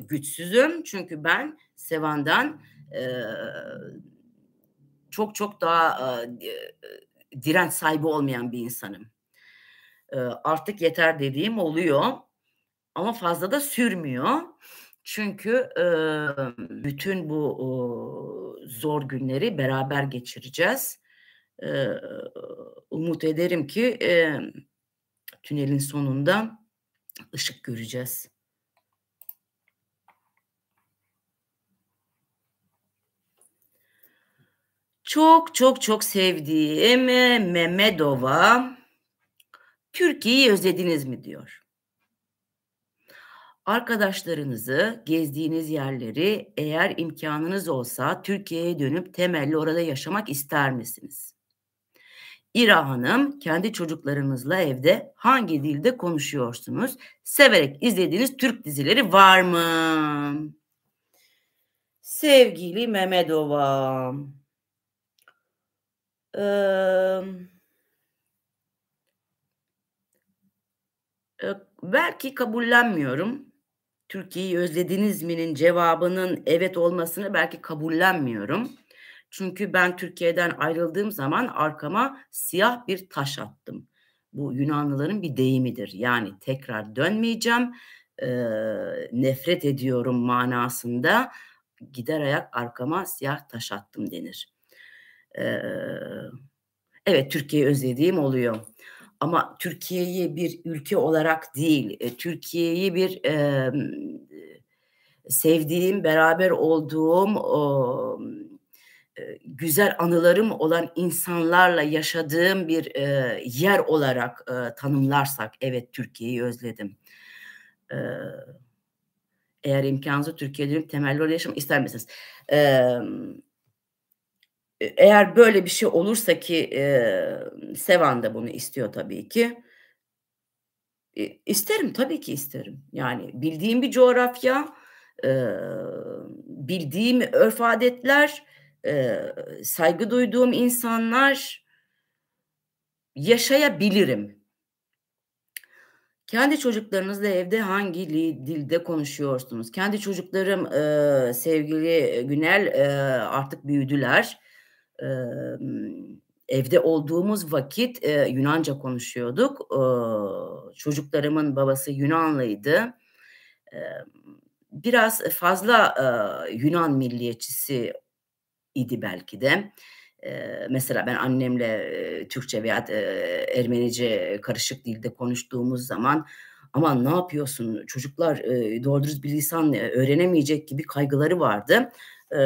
güçsüzüm. Çünkü ben Sevan'dan e, çok çok daha e, direnç sahibi olmayan bir insanım. E, artık yeter dediğim oluyor ama fazla da sürmüyor. Çünkü e, bütün bu e, zor günleri beraber geçireceğiz. E, umut ederim ki e, tünelin sonunda ışık göreceğiz. Çok çok çok sevdiğim e, Memedova Türkiye'yi özlediniz mi diyor. Arkadaşlarınızı, gezdiğiniz yerleri eğer imkanınız olsa Türkiye'ye dönüp temelli orada yaşamak ister misiniz? İra Hanım, kendi çocuklarınızla evde hangi dilde konuşuyorsunuz? Severek izlediğiniz Türk dizileri var mı? Sevgili Mehmet Ovam. Ee, belki kabullenmiyorum. Türkiye'yi özlediniz mi'nin cevabının evet olmasını belki kabullenmiyorum. Çünkü ben Türkiye'den ayrıldığım zaman arkama siyah bir taş attım. Bu Yunanlıların bir deyimidir. Yani tekrar dönmeyeceğim, e, nefret ediyorum manasında gider ayak arkama siyah taş attım denir evet Türkiye'yi özlediğim oluyor. Ama Türkiye'yi bir ülke olarak değil, e, Türkiye'yi bir e, sevdiğim, beraber olduğum, o, e, güzel anılarım olan insanlarla yaşadığım bir e, yer olarak e, tanımlarsak, evet Türkiye'yi özledim. Eğer imkanınızı Türkiye'de temelli yaşam ister misiniz? Evet eğer böyle bir şey olursa ki e, Sevan da bunu istiyor tabii ki. E, isterim tabii ki isterim. Yani bildiğim bir coğrafya, e, bildiğim örf adetler, e, saygı duyduğum insanlar yaşayabilirim. Kendi çocuklarınızla evde hangi dilde konuşuyorsunuz? Kendi çocuklarım e, sevgili Günel e, artık büyüdüler e, evde olduğumuz vakit e, Yunanca konuşuyorduk. E, çocuklarımın babası Yunanlıydı. E, biraz fazla e, Yunan milliyetçisi idi belki de. E, mesela ben annemle e, Türkçe veya e, Ermenice karışık dilde konuştuğumuz zaman aman ne yapıyorsun çocuklar e, doğru bir lisan öğrenemeyecek gibi kaygıları vardı e,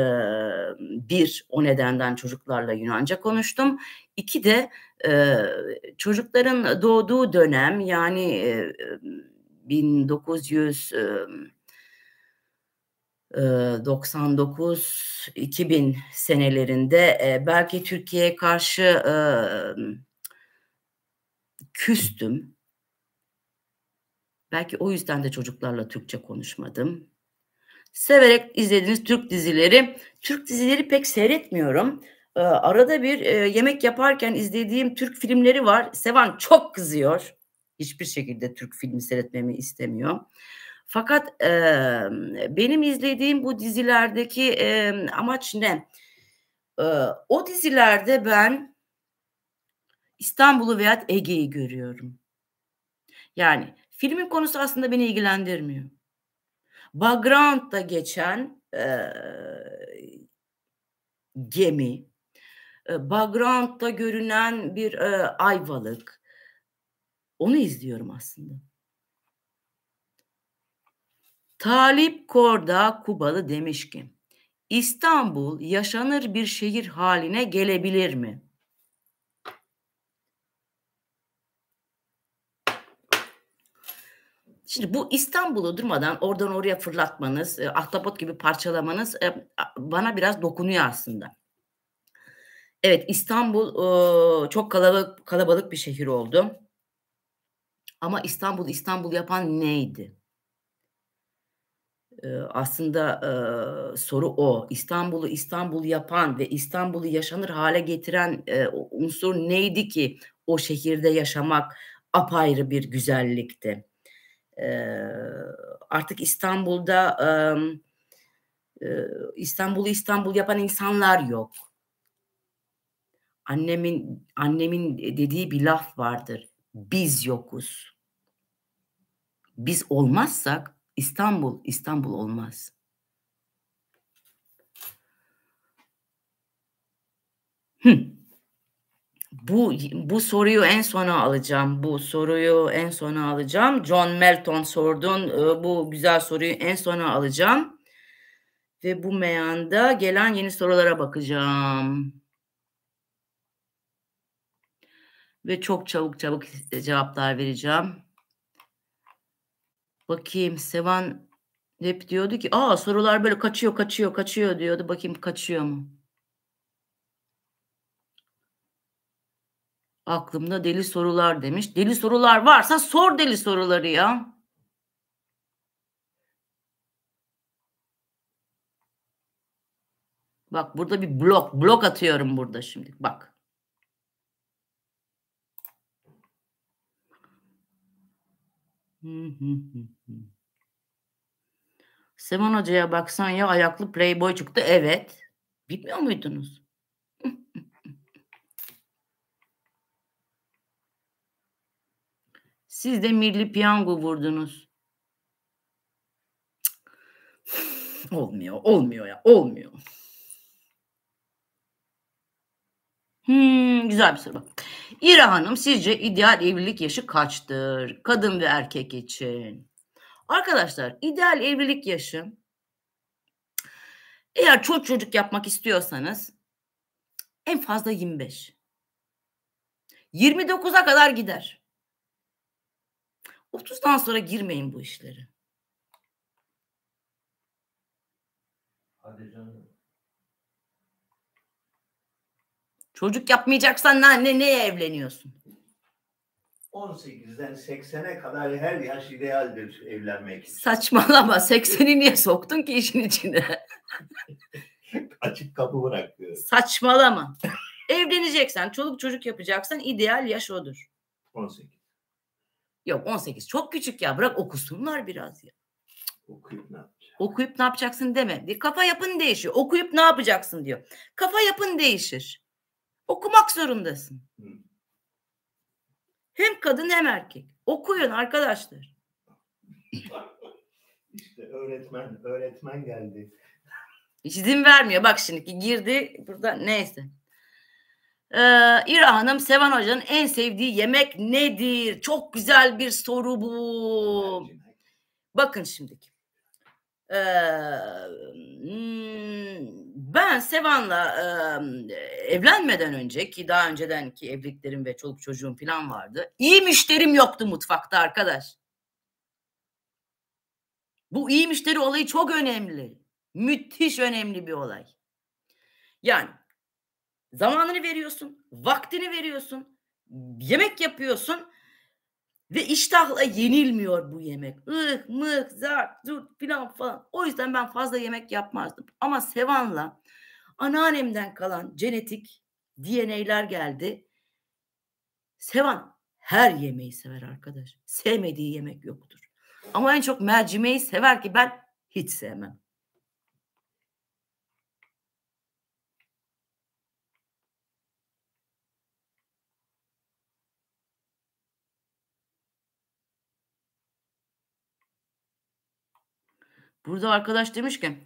bir o nedenden çocuklarla Yunanca konuştum. İki de e, çocukların doğduğu dönem yani e, 1900 e, 99-2000 senelerinde belki Türkiye'ye karşı küstüm. Belki o yüzden de çocuklarla Türkçe konuşmadım severek izlediğiniz Türk dizileri. Türk dizileri pek seyretmiyorum. Ee, arada bir e, yemek yaparken izlediğim Türk filmleri var. Sevan çok kızıyor. Hiçbir şekilde Türk filmi seyretmemi istemiyor. Fakat e, benim izlediğim bu dizilerdeki e, amaç ne? E, o dizilerde ben İstanbul'u veya Ege'yi görüyorum. Yani filmin konusu aslında beni ilgilendirmiyor. Bagrant'ta geçen e, gemi, e, Bagrant'ta görünen bir e, ayvalık. Onu izliyorum aslında. Talip Korda Kubalı demiş ki İstanbul yaşanır bir şehir haline gelebilir mi? Şimdi bu İstanbul'u durmadan oradan oraya fırlatmanız, e, ahtapot gibi parçalamanız e, bana biraz dokunuyor aslında. Evet İstanbul e, çok kalabalık, kalabalık bir şehir oldu. Ama İstanbul İstanbul yapan neydi? Ee, aslında e, soru o. İstanbul'u İstanbul yapan ve İstanbul'u yaşanır hale getiren e, unsur neydi ki o şehirde yaşamak apayrı bir güzellikti? artık İstanbul'da e, İstanbul'u İstanbul yapan insanlar yok. Annemin annemin dediği bir laf vardır. Biz yokuz. Biz olmazsak İstanbul İstanbul olmaz. Hmm bu bu soruyu en sona alacağım. Bu soruyu en sona alacağım. John Melton sordun. Ee, bu güzel soruyu en sona alacağım. Ve bu meyanda gelen yeni sorulara bakacağım. Ve çok çabuk çabuk cevaplar vereceğim. Bakayım Sevan hep diyordu ki aa sorular böyle kaçıyor kaçıyor kaçıyor diyordu. Bakayım kaçıyor mu? Aklımda deli sorular demiş. Deli sorular varsa sor deli soruları ya. Bak burada bir blok, blok atıyorum burada şimdi. Bak. Semon Hoca'ya baksan ya ayaklı playboy çıktı. Evet. Bilmiyor muydunuz? Siz de milli piyango vurdunuz. Cık. Olmuyor, olmuyor ya, olmuyor. Hmm, güzel bir soru. İra Hanım sizce ideal evlilik yaşı kaçtır? Kadın ve erkek için. Arkadaşlar ideal evlilik yaşı eğer çok çocuk yapmak istiyorsanız en fazla 25. 29'a kadar gider. 30'dan sonra girmeyin bu işlere. Hadi canım. Çocuk yapmayacaksan ne, ne, neye evleniyorsun? 18'den 80'e kadar her yaş idealdir evlenmek için. Saçmalama 80'i niye soktun ki işin içine? Açık kapı bırakıyor. Saçmalama. Evleneceksen, çoluk çocuk yapacaksan ideal yaş odur. 18. Yok 18 çok küçük ya bırak okusunlar biraz ya. Okuyup ne yapacaksın? Okuyup ne yapacaksın deme. Bir kafa yapın değişiyor. Okuyup ne yapacaksın diyor. Kafa yapın değişir. Okumak zorundasın. Hı. Hem kadın hem erkek. Okuyun arkadaşlar. işte öğretmen, öğretmen geldi. Hiç izin vermiyor. Bak şimdi girdi burada neyse. Ee, İra Hanım, Sevan Hoca'nın en sevdiği yemek nedir? Çok güzel bir soru bu. Bakın şimdiki. Ee, hmm, ben Sevan'la e, evlenmeden önce ki daha önceden ki evliliklerim ve çoluk çocuğum falan vardı. İyi müşterim yoktu mutfakta arkadaş. Bu iyi müşteri olayı çok önemli. Müthiş önemli bir olay. Yani Zamanını veriyorsun, vaktini veriyorsun, yemek yapıyorsun ve iştahla yenilmiyor bu yemek. Ih, mıh, zart, zurt filan falan. O yüzden ben fazla yemek yapmazdım. Ama Sevan'la anneannemden kalan genetik DNA'lar geldi. Sevan her yemeği sever arkadaş. Sevmediği yemek yoktur. Ama en çok mercimeği sever ki ben hiç sevmem. Burada arkadaş demiş ki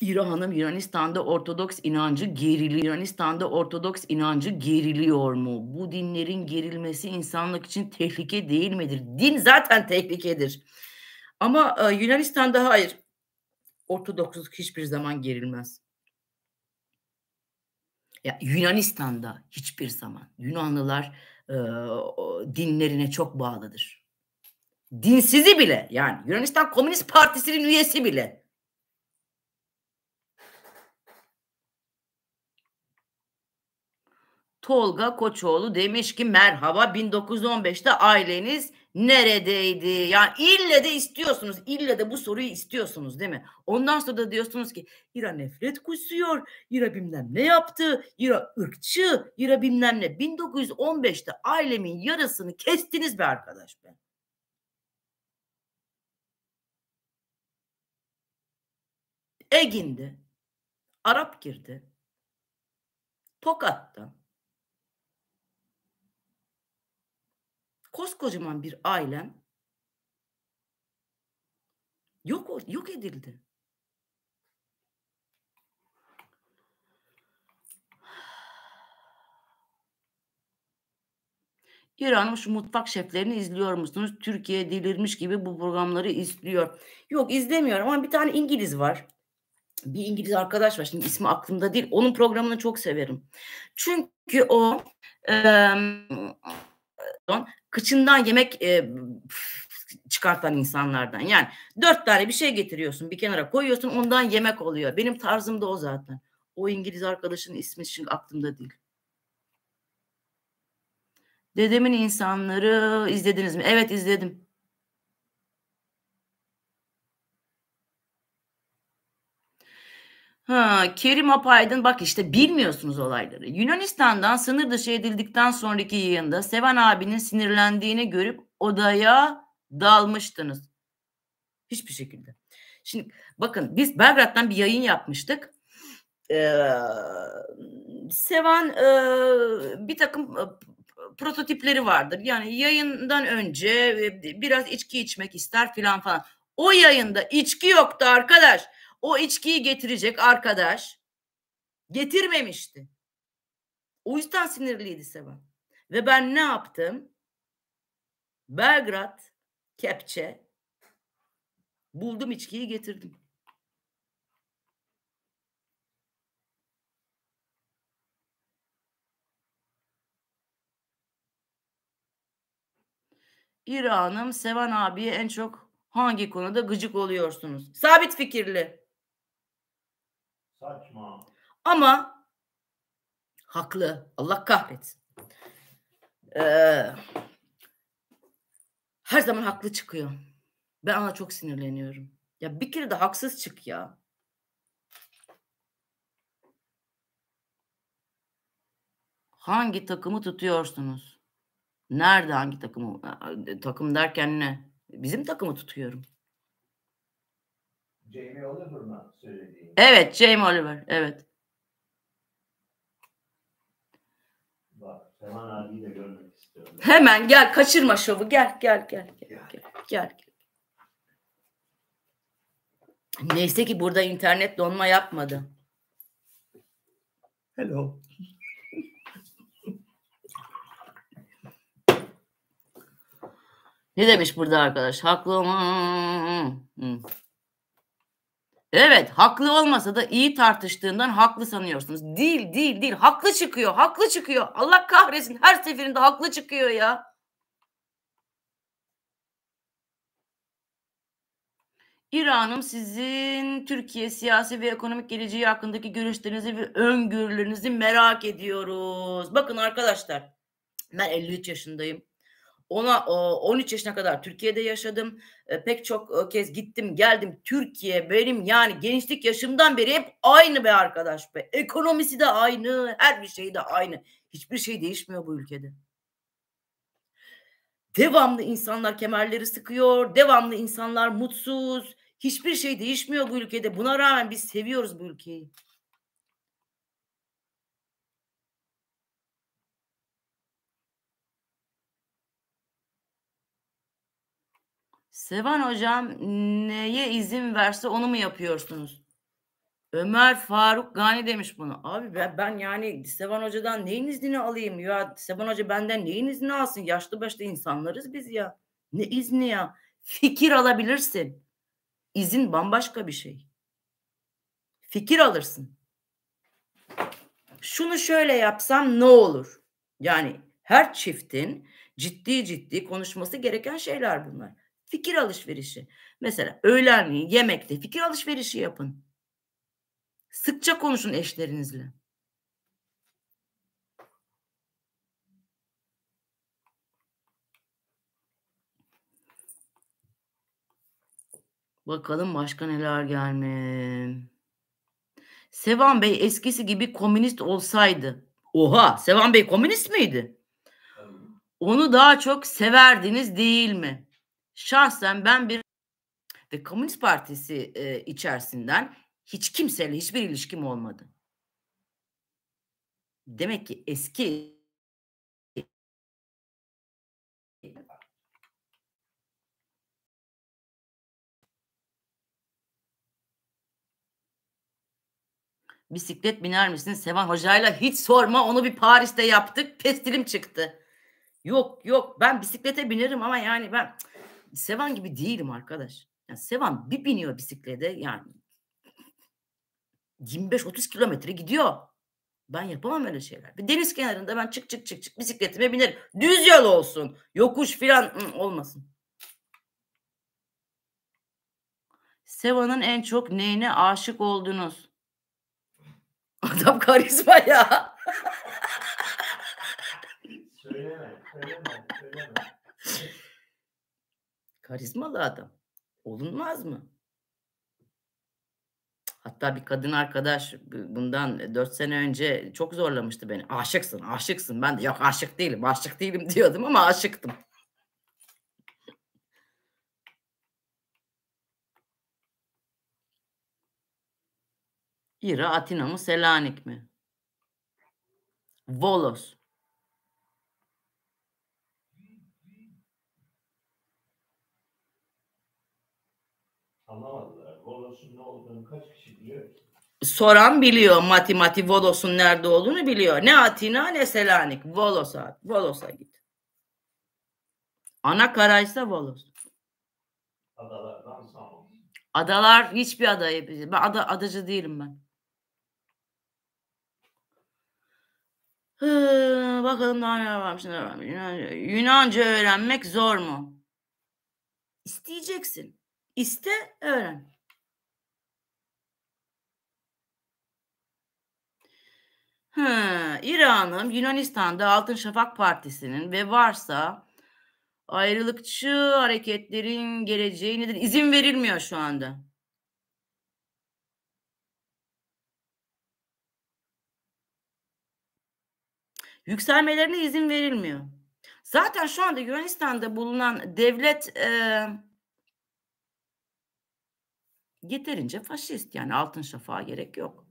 İran'ım Yunanistan'da Ortodoks inancı geriliyor. Yunanistan'da Ortodoks inancı geriliyor mu? Bu dinlerin gerilmesi insanlık için tehlike değil midir? Din zaten tehlikedir. Ama e, Yunanistan'da hayır. Ortodoksluk hiçbir zaman gerilmez. Ya Yunanistan'da hiçbir zaman Yunanlılar e, dinlerine çok bağlıdır dinsizi bile yani Yunanistan Komünist Partisi'nin üyesi bile Tolga Koçoğlu demiş ki merhaba 1915'te aileniz neredeydi? ya ille de istiyorsunuz. ille de bu soruyu istiyorsunuz değil mi? Ondan sonra da diyorsunuz ki İra nefret kusuyor. İra bilmem ne yaptı. İra ırkçı. İra bilmem ne. 1915'te ailemin yarısını kestiniz be arkadaş ben. Egindi, Arap girdi. Tokat'ta koskocaman bir ailem yok yok edildi. İran'ın şu mutfak şeflerini izliyor musunuz? Türkiye delirmiş gibi bu programları izliyor. Yok izlemiyorum ama bir tane İngiliz var bir İngiliz arkadaş var şimdi ismi aklımda değil. Onun programını çok severim. Çünkü o e, kıçından yemek e, çıkartan insanlardan. Yani dört tane bir şey getiriyorsun bir kenara koyuyorsun ondan yemek oluyor. Benim tarzım da o zaten. O İngiliz arkadaşın ismi şimdi aklımda değil. Dedemin insanları izlediniz mi? Evet izledim. Ha, Kerim Apaydın bak işte bilmiyorsunuz olayları. Yunanistan'dan sınır dışı edildikten sonraki yayında Sevan abinin sinirlendiğini görüp odaya dalmıştınız. Hiçbir şekilde. Şimdi bakın biz Belgrad'dan bir yayın yapmıştık. Ee, Seven e, bir takım e, prototipleri vardır. Yani yayından önce e, biraz içki içmek ister filan falan. O yayında içki yoktu arkadaş. O içkiyi getirecek arkadaş getirmemişti. O yüzden sinirliydi Sevan. Ve ben ne yaptım? Belgrad kepçe buldum içkiyi getirdim. İran'ım Sevan abiye en çok hangi konuda gıcık oluyorsunuz? Sabit fikirli. Saçma. Ama haklı. Allah kahretsin. Ee, her zaman haklı çıkıyor. Ben ona çok sinirleniyorum. Ya bir kere de haksız çık ya. Hangi takımı tutuyorsunuz? Nerede hangi takımı? Takım derken ne? Bizim takımı tutuyorum. Jamie Oliver mı söylediğin? Evet Jamie Oliver evet. Bak Seman abiyi de görmek istiyorum. Hemen gel kaçırma şovu gel gel gel gel gel gel. gel. Neyse ki burada internet donma yapmadı. Hello. ne demiş burada arkadaş? Haklı mı? Hı. Evet haklı olmasa da iyi tartıştığından haklı sanıyorsunuz. Değil değil değil haklı çıkıyor haklı çıkıyor. Allah kahretsin her seferinde haklı çıkıyor ya. İran'ım sizin Türkiye siyasi ve ekonomik geleceği hakkındaki görüşlerinizi ve öngörülerinizi merak ediyoruz. Bakın arkadaşlar ben 53 yaşındayım. Ona 13 yaşına kadar Türkiye'de yaşadım. E, pek çok e, kez gittim geldim. Türkiye benim yani gençlik yaşımdan beri hep aynı be arkadaş be. Ekonomisi de aynı, her bir şey de aynı. Hiçbir şey değişmiyor bu ülkede. Devamlı insanlar kemerleri sıkıyor. Devamlı insanlar mutsuz. Hiçbir şey değişmiyor bu ülkede. Buna rağmen biz seviyoruz bu ülkeyi. Sevan hocam neye izin verse onu mu yapıyorsunuz? Ömer Faruk Gani demiş bunu. Abi ben, ben yani Sevan Hoca'dan neyin iznini alayım ya? Sevan Hoca benden neyin iznini alsın? Yaşlı başta insanlarız biz ya. Ne izni ya? Fikir alabilirsin. İzin bambaşka bir şey. Fikir alırsın. Şunu şöyle yapsam ne olur? Yani her çiftin ciddi ciddi konuşması gereken şeyler bunlar. Fikir alışverişi. Mesela öğlenleyin yemekte fikir alışverişi yapın. Sıkça konuşun eşlerinizle. Bakalım başka neler gelmiş. Sevan Bey eskisi gibi komünist olsaydı. Oha Sevan Bey komünist miydi? Onu daha çok severdiniz değil mi? şahsen ben bir ve Komünist Partisi e, içerisinden hiç kimseyle hiçbir ilişkim olmadı. Demek ki eski bisiklet biner misin? Sevan Hoca'yla hiç sorma onu bir Paris'te yaptık. Pestilim çıktı. Yok yok ben bisiklete binerim ama yani ben Sevan gibi değilim arkadaş. Yani Sevan bir biniyor bisiklete yani 25-30 kilometre gidiyor. Ben yapamam öyle şeyler. Bir deniz kenarında ben çık çık çık çık bisikletime binerim. Düz yol olsun. Yokuş filan olmasın. Seva'nın en çok neyine aşık oldunuz? Adam karizma ya. söyleme, söyleme, söyleme. Karizmalı adam. Olunmaz mı? Hatta bir kadın arkadaş bundan 4 e, sene önce çok zorlamıştı beni. Aşıksın, aşıksın. Ben de yok aşık değilim, aşık değilim diyordum ama aşıktım. İra Atina mı Selanik mi? Volos. anlamadılar. Volos'un ne olduğunu kaç kişi biliyor ki? Soran biliyor matematik Volos'un nerede olduğunu biliyor. Ne Atina ne Selanik. Volos'a, Volos'a git. Ana karaysa Volos. Adalardan Samos. Adalar hiçbir adayı ben ada, adacı değilim ben. Hı, bakalım daha neler varmış neler varmış. Yunanca, Yunanca öğrenmek zor mu? İsteyeceksin. İste, öğren. İran'ın Yunanistan'da Altın Şafak Partisi'nin ve varsa ayrılıkçı hareketlerin geleceği nedir? İzin verilmiyor şu anda. Yükselmelerine izin verilmiyor. Zaten şu anda Yunanistan'da bulunan devlet e, Yeterince faşist yani altın şafağa gerek yok.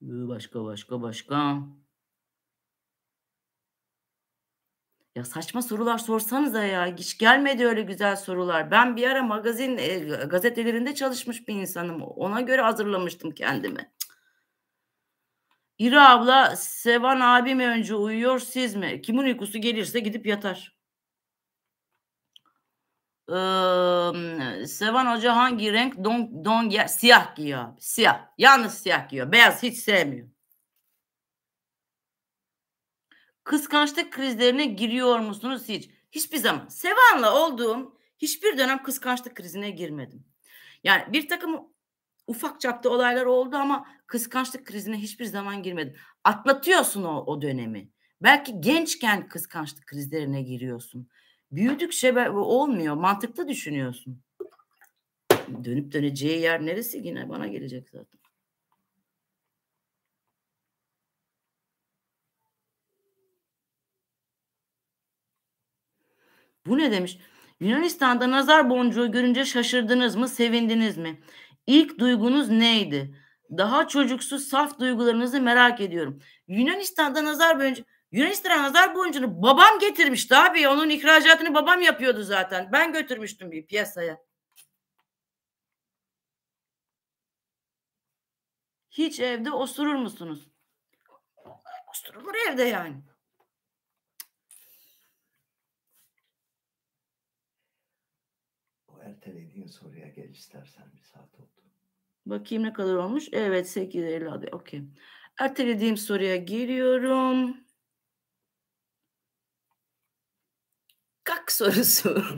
Başka başka başka. Ya saçma sorular sorsanıza ya. Hiç gelmedi öyle güzel sorular. Ben bir ara magazin e, gazetelerinde çalışmış bir insanım. Ona göre hazırlamıştım kendimi. Hira abla Sevan abi mi önce uyuyor siz mi? Kimin uykusu gelirse gidip yatar. Ee, Sevan Hoca hangi renk don, don giyer? Siyah giyiyor abi. Siyah. Yalnız siyah giyiyor. Beyaz hiç sevmiyor. Kıskançlık krizlerine giriyor musunuz hiç? Hiçbir zaman. Sevan'la olduğum hiçbir dönem kıskançlık krizine girmedim. Yani bir takım ufak çapta olaylar oldu ama kıskançlık krizine hiçbir zaman girmedim. Atlatıyorsun o, o dönemi. Belki gençken kıskançlık krizlerine giriyorsun. Büyüdükçe olmuyor. Mantıklı düşünüyorsun. Dönüp döneceği yer neresi yine bana gelecek zaten. Bu ne demiş? Yunanistan'da nazar boncuğu görünce şaşırdınız mı, sevindiniz mi? İlk duygunuz neydi? Daha çocuksu saf duygularınızı merak ediyorum. Yunanistan'da nazar boyunca Yunanistan nazar boncunu babam getirmişti abi. Onun ihracatını babam yapıyordu zaten. Ben götürmüştüm bir piyasaya. Hiç evde osurur musunuz? Osurulur evde yani. O ertelediğin soruya gel istersen. Bakayım ne kadar olmuş? Evet 8.56. Okey. Ertelediğim soruya giriyorum. Kak sorusu.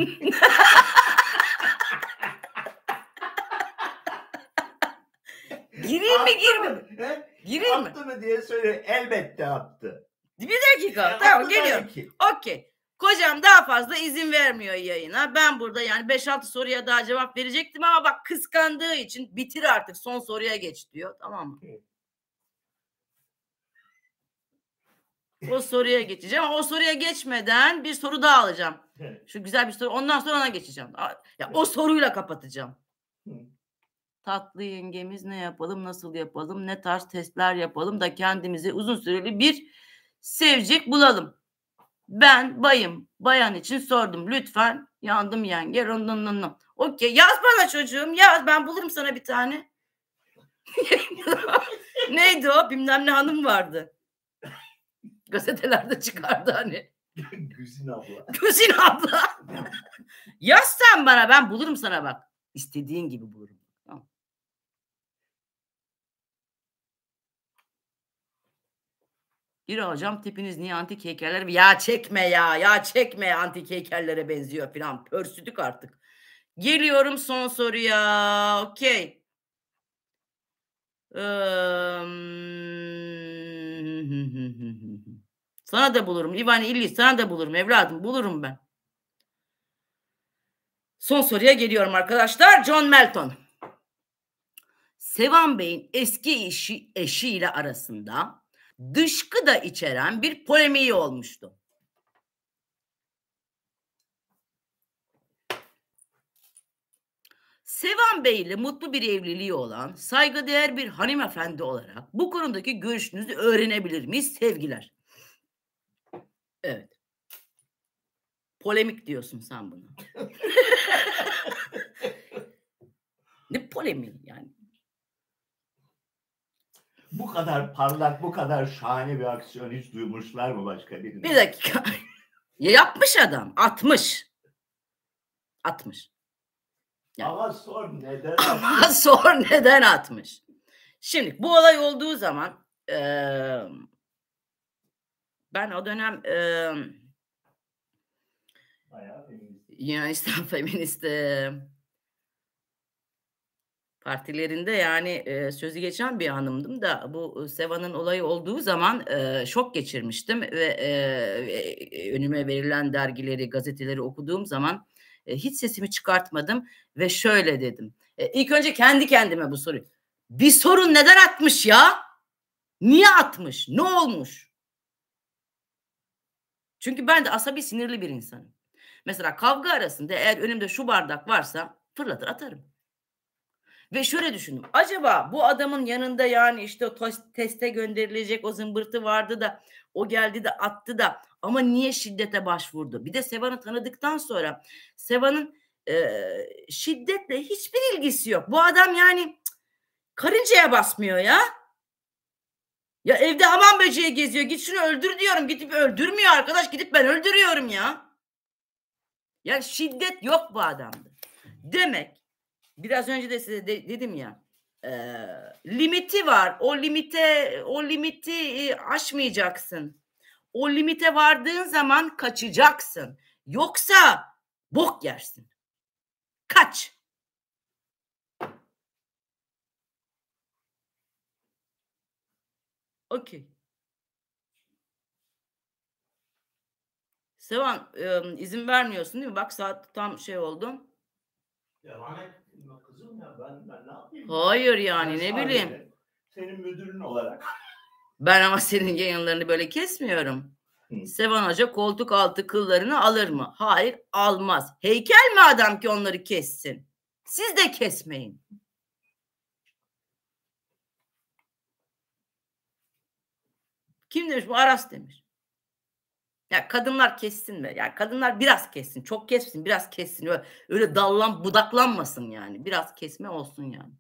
Gireyim mi girmeyeyim mi? Gireyim mi? Attı mı diye söyle. Elbette attı. Bir dakika. tamam geliyorum. Okey. Kocam daha fazla izin vermiyor yayına. Ben burada yani 5-6 soruya daha cevap verecektim ama bak kıskandığı için bitir artık son soruya geç diyor. Tamam mı? O soruya geçeceğim. O soruya geçmeden bir soru daha alacağım. Şu güzel bir soru. Ondan sonra ona geçeceğim. Ya o soruyla kapatacağım. Tatlı yengemiz ne yapalım, nasıl yapalım, ne tarz testler yapalım da kendimize uzun süreli bir sevecek bulalım. Ben bayım, bayan için sordum. Lütfen yandım yenge. Rın rın rın Okey yaz bana çocuğum yaz ben bulurum sana bir tane. Neydi o? Bilmem ne hanım vardı. Gazetelerde çıkardı hani. Güzin abla. Güzin abla. yaz sen bana ben bulurum sana bak. İstediğin gibi bulurum. Bir hocam tipiniz niye antik heykeller? mi? Ya çekme ya ya çekme antik heykellere benziyor filan. Pörsüdük artık. Geliyorum son soruya. Okey. sana da bulurum. İvan İlli sana da bulurum evladım. Bulurum ben. Son soruya geliyorum arkadaşlar. John Melton. Sevan Bey'in eski eşi, eşiyle arasında dışkı da içeren bir polemiği olmuştu. Sevan Bey ile mutlu bir evliliği olan saygıdeğer bir hanımefendi olarak bu konudaki görüşünüzü öğrenebilir miyiz sevgiler? Evet. Polemik diyorsun sen bunu. ne polemiği yani? bu kadar parlak, bu kadar şahane bir aksiyon hiç duymuşlar mı başka birinde? Bir dakika. Yapmış adam. Atmış. Atmış. Yani. Ama sor neden atmış? Ama sor neden atmış? Şimdi bu olay olduğu zaman e, ben o dönem e, Yunanistan feministi partilerinde yani e, sözü geçen bir hanımdım da bu Seva'nın olayı olduğu zaman e, şok geçirmiştim ve e, önüme verilen dergileri, gazeteleri okuduğum zaman e, hiç sesimi çıkartmadım ve şöyle dedim. E, ilk önce kendi kendime bu soruyu. Bir sorun neden atmış ya? Niye atmış? Ne olmuş? Çünkü ben de asabi sinirli bir insanım. Mesela kavga arasında eğer önümde şu bardak varsa fırlatır atarım. Ve şöyle düşündüm. Acaba bu adamın yanında yani işte o teste gönderilecek o zımbırtı vardı da o geldi de attı da ama niye şiddete başvurdu? Bir de Sevan'ı tanıdıktan sonra Sevan'ın e, şiddetle hiçbir ilgisi yok. Bu adam yani karıncaya basmıyor ya. Ya evde aman böceği geziyor. Git şunu öldür diyorum. Gidip öldürmüyor arkadaş. Gidip ben öldürüyorum ya. ya şiddet yok bu adamda. Demek biraz önce de size de, dedim ya e, limiti var. O limite o limiti e, aşmayacaksın. O limite vardığın zaman kaçacaksın. Yoksa bok yersin. Kaç. Okey. Sevan e, izin vermiyorsun değil mi? Bak saat tam şey oldu. Devam et ya ben, ben ne yapayım? Hayır yani ben ne bileyim. senin müdürün olarak. Ben ama senin yayınlarını böyle kesmiyorum. Hı. Sevan Hoca koltuk altı kıllarını alır mı? Hayır almaz. Heykel mi adam ki onları kessin? Siz de kesmeyin. Kim demiş bu? Aras demiş. Ya kadınlar kessin mi? ya kadınlar biraz kessin. Çok kessin, biraz kessin. Öyle, öyle dallan, budaklanmasın yani. Biraz kesme olsun yani.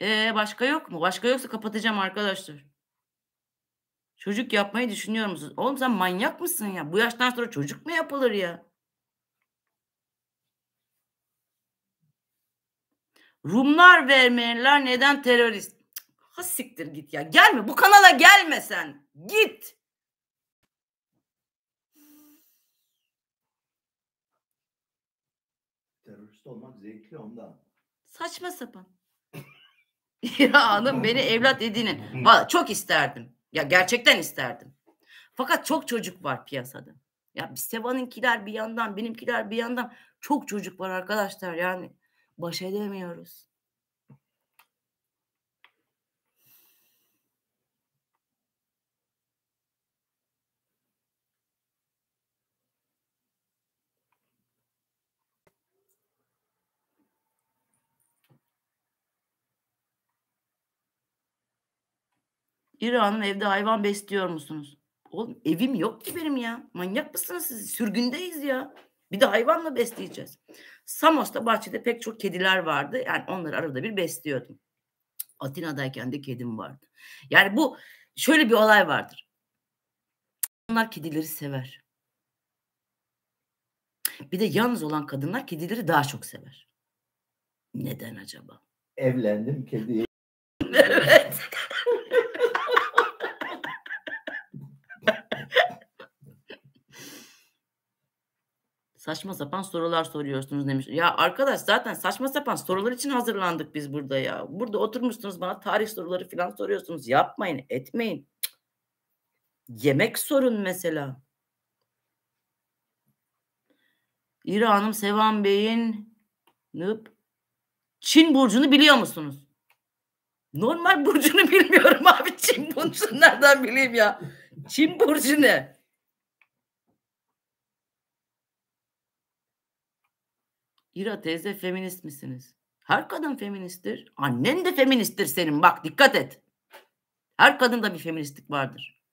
Ee, başka yok mu? Başka yoksa kapatacağım arkadaşlar. Çocuk yapmayı düşünüyor musunuz? Oğlum sen manyak mısın ya? Bu yaştan sonra çocuk mu yapılır ya? Rumlar ve Ermeniler neden terörist? Ha siktir git ya. Gelme bu kanala gelme sen. Git. Terörist olmak zevkli ondan. Saçma sapan. ya hanım beni evlat edinin. Valla çok isterdim. Ya gerçekten isterdim. Fakat çok çocuk var piyasada. Ya Seva'nınkiler bir yandan, benimkiler bir yandan. Çok çocuk var arkadaşlar yani. Baş edemiyoruz. İran'ın evde hayvan besliyor musunuz? Oğlum evim yok ki benim ya. Manyak mısınız siz? Sürgündeyiz ya. Bir de hayvanla besleyeceğiz. Samos'ta bahçede pek çok kediler vardı. Yani onları arada bir besliyordum. Atina'dayken de kedim vardı. Yani bu şöyle bir olay vardır. Onlar kedileri sever. Bir de yalnız olan kadınlar kedileri daha çok sever. Neden acaba? Evlendim kediye. Saçma sapan sorular soruyorsunuz demiş. Ya arkadaş zaten saçma sapan sorular için hazırlandık biz burada ya. Burada oturmuşsunuz bana tarih soruları falan soruyorsunuz. Yapmayın, etmeyin. Yemek sorun mesela. İran'ım Sevan Bey'in nıp Çin burcunu biliyor musunuz? Normal burcunu bilmiyorum abi. Çin burcunu nereden bileyim ya? Çin burcu ne? İra teyze feminist misiniz? Her kadın feministtir. Annen de feministtir senin. Bak dikkat et. Her kadında bir feministlik vardır.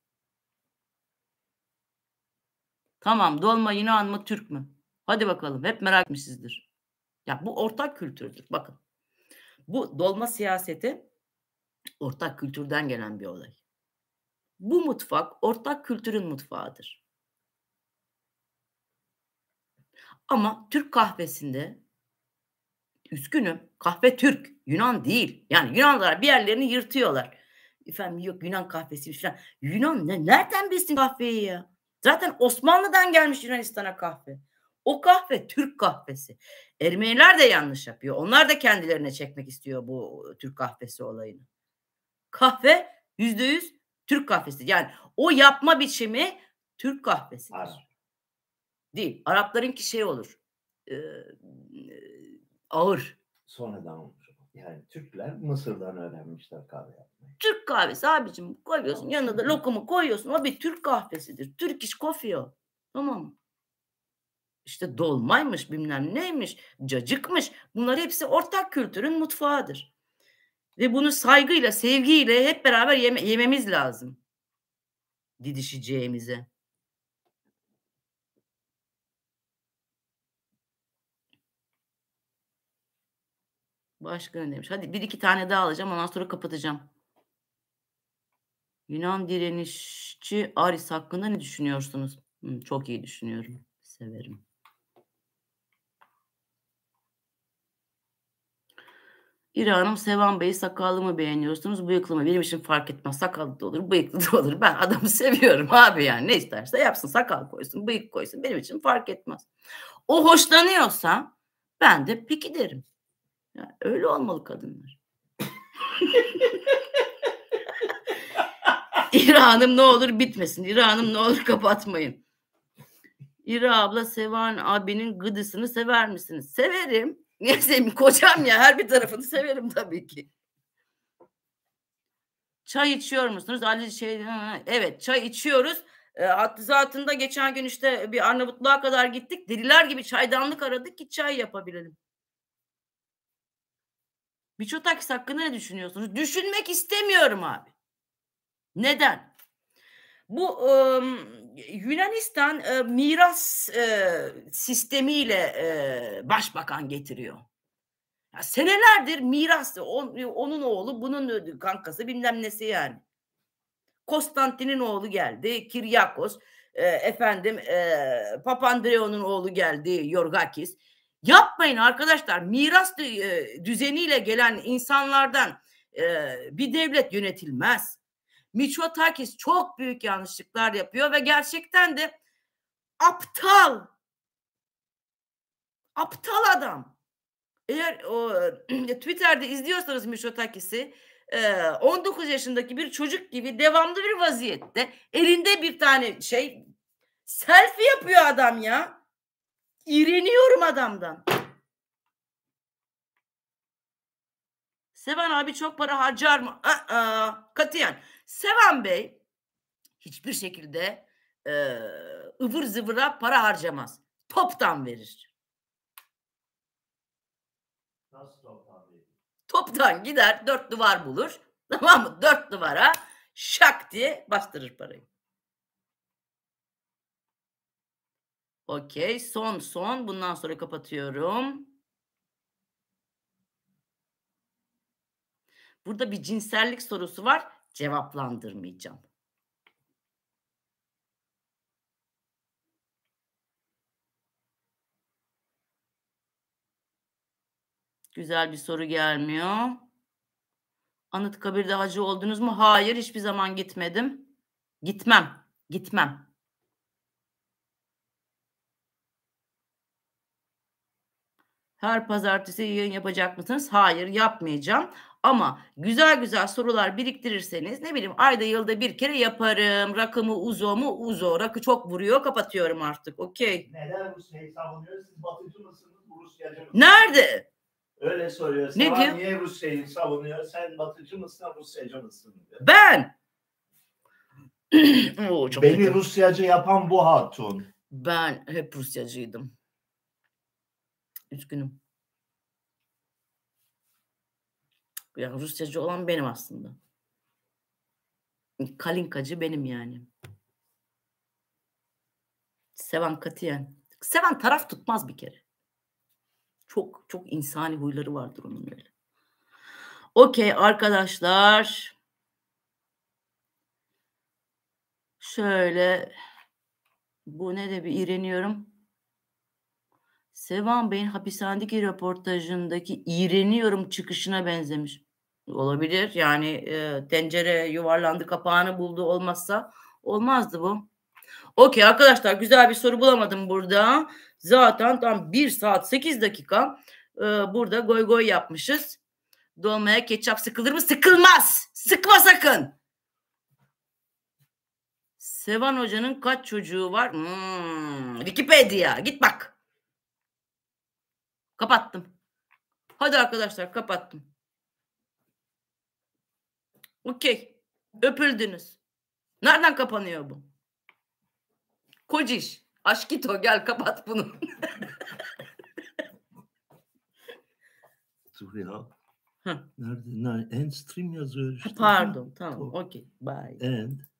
Tamam dolma Yunan mı Türk mü? Hadi bakalım hep merak etmişsizdir. Ya bu ortak kültürdür bakın. Bu dolma siyaseti ortak kültürden gelen bir olay. Bu mutfak ortak kültürün mutfağıdır. Ama Türk kahvesinde üzgünüm kahve Türk Yunan değil. Yani Yunanlar bir yerlerini yırtıyorlar. Efendim yok Yunan kahvesi falan. Yunan ne, nereden bilsin kahveyi ya? Zaten Osmanlı'dan gelmiş Yunanistan'a kahve. O kahve Türk kahvesi. Ermeniler de yanlış yapıyor. Onlar da kendilerine çekmek istiyor bu Türk kahvesi olayını. Kahve yüzde yüz Türk kahvesi. Yani o yapma biçimi Türk kahvesi. Var değil. Araplarınki şey olur. E, ağır. Sonradan olmuş. Yani Türkler Mısır'dan öğrenmişler kahve yapmayı. Türk kahvesi abicim koyuyorsun tamam. yanına da lokumu koyuyorsun. O bir Türk kahvesidir. Türk iş kofiyo. Tamam mı? İşte dolmaymış bilmem neymiş, cacıkmış. Bunlar hepsi ortak kültürün mutfağıdır. Ve bunu saygıyla, sevgiyle hep beraber yeme, yememiz lazım. Didişeceğimize. Başka ne demiş? Hadi bir iki tane daha alacağım ondan sonra kapatacağım. Yunan direnişçi Aris hakkında ne düşünüyorsunuz? Hı, çok iyi düşünüyorum. Severim. İran'ım Sevan Bey sakallı mı beğeniyorsunuz bıyıklı mı? Benim için fark etmez. Sakallı da olur, bıyıklı da olur. Ben adamı seviyorum abi yani. Ne isterse yapsın. Sakal koysun, bıyık koysun. Benim için fark etmez. O hoşlanıyorsa ben de peki derim. Yani öyle olmalı kadınlar. İranım ne olur bitmesin. İranım ne olur kapatmayın. İra abla Sevan abinin gıdısını sever misiniz? Severim. Niye sevim? Kocam ya her bir tarafını severim tabii ki. Çay içiyor musunuz? Ali şey evet çay içiyoruz. Ee, hattı zatında geçen gün işte bir Arnavutluğa kadar gittik. Deliler gibi çaydanlık aradık ki çay yapabilelim. Miçotakis hakkında ne düşünüyorsunuz? Düşünmek istemiyorum abi. Neden? Bu e, Yunanistan e, miras e, sistemiyle e, başbakan getiriyor. Ya senelerdir miras, on, onun oğlu, bunun kankası bilmem nesi yani. Konstantin'in oğlu geldi, Kiryakos, e, efendim e, Papandreou'nun oğlu geldi, Yorgakis. Yapmayın arkadaşlar. Miras e, düzeniyle gelen insanlardan e, bir devlet yönetilmez. Miçotakis çok büyük yanlışlıklar yapıyor ve gerçekten de aptal. Aptal adam. Eğer o e, Twitter'da izliyorsanız Miçotakis'i 19 yaşındaki bir çocuk gibi devamlı bir vaziyette elinde bir tane şey selfie yapıyor adam ya. İğreniyorum adamdan. Sevan abi çok para harcar mı? Aa, katiyen. Sevan Bey hiçbir şekilde e, ıvır zıvıra para harcamaz. Toptan verir. Nasıl toptan verir? Toptan gider dört duvar bulur. Tamam mı? Dört duvara şak diye bastırır parayı. Okey. Son son. Bundan sonra kapatıyorum. Burada bir cinsellik sorusu var. Cevaplandırmayacağım. Güzel bir soru gelmiyor. Anıtkabir'de hacı oldunuz mu? Hayır, hiçbir zaman gitmedim. Gitmem, gitmem. Her pazartesi yayın yapacak mısınız? Hayır yapmayacağım. Ama güzel güzel sorular biriktirirseniz ne bileyim ayda yılda bir kere yaparım. Rakımı uzo mu uzo. Rakı çok vuruyor kapatıyorum artık. Okey. Neden Rusya'yı şey savunuyoruz? Siz batıcı mısınız? Rusyacı mısınız? Nerede? Öyle soruyor. Ne Sana diyor? Niye Rusya'yı savunuyor? Sen batıcı mısın Rusyacı mısın? Diyor. Ben. Oo, çok Beni kötü. Rusyacı yapan bu hatun. Ben hep Rusyacıydım. Üzgünüm. Ya Rusyacı olan benim aslında. Kalinkacı benim yani. Seven katiyen. Seven taraf tutmaz bir kere. Çok çok insani huyları vardır onun öyle. Okey arkadaşlar. Şöyle bu ne de bir ireniyorum. Sevan Bey'in hapishanedeki röportajındaki iğreniyorum çıkışına benzemiş. Olabilir yani e, tencere yuvarlandı kapağını buldu olmazsa olmazdı bu. Okey arkadaşlar güzel bir soru bulamadım burada. Zaten tam 1 saat 8 dakika e, burada goy goy yapmışız. Dolmaya ketçap sıkılır mı? Sıkılmaz. Sıkma sakın. Sevan Hoca'nın kaç çocuğu var? Hmm, Wikipedia git bak. Kapattım. Hadi arkadaşlar kapattım. Okey. Öpüldünüz. Nereden kapanıyor bu? Kociş. Aşkito gel kapat bunu. Dur ya. Nerede? En stream yazıyor işte. Pardon. Tamam. Okey. Bye. And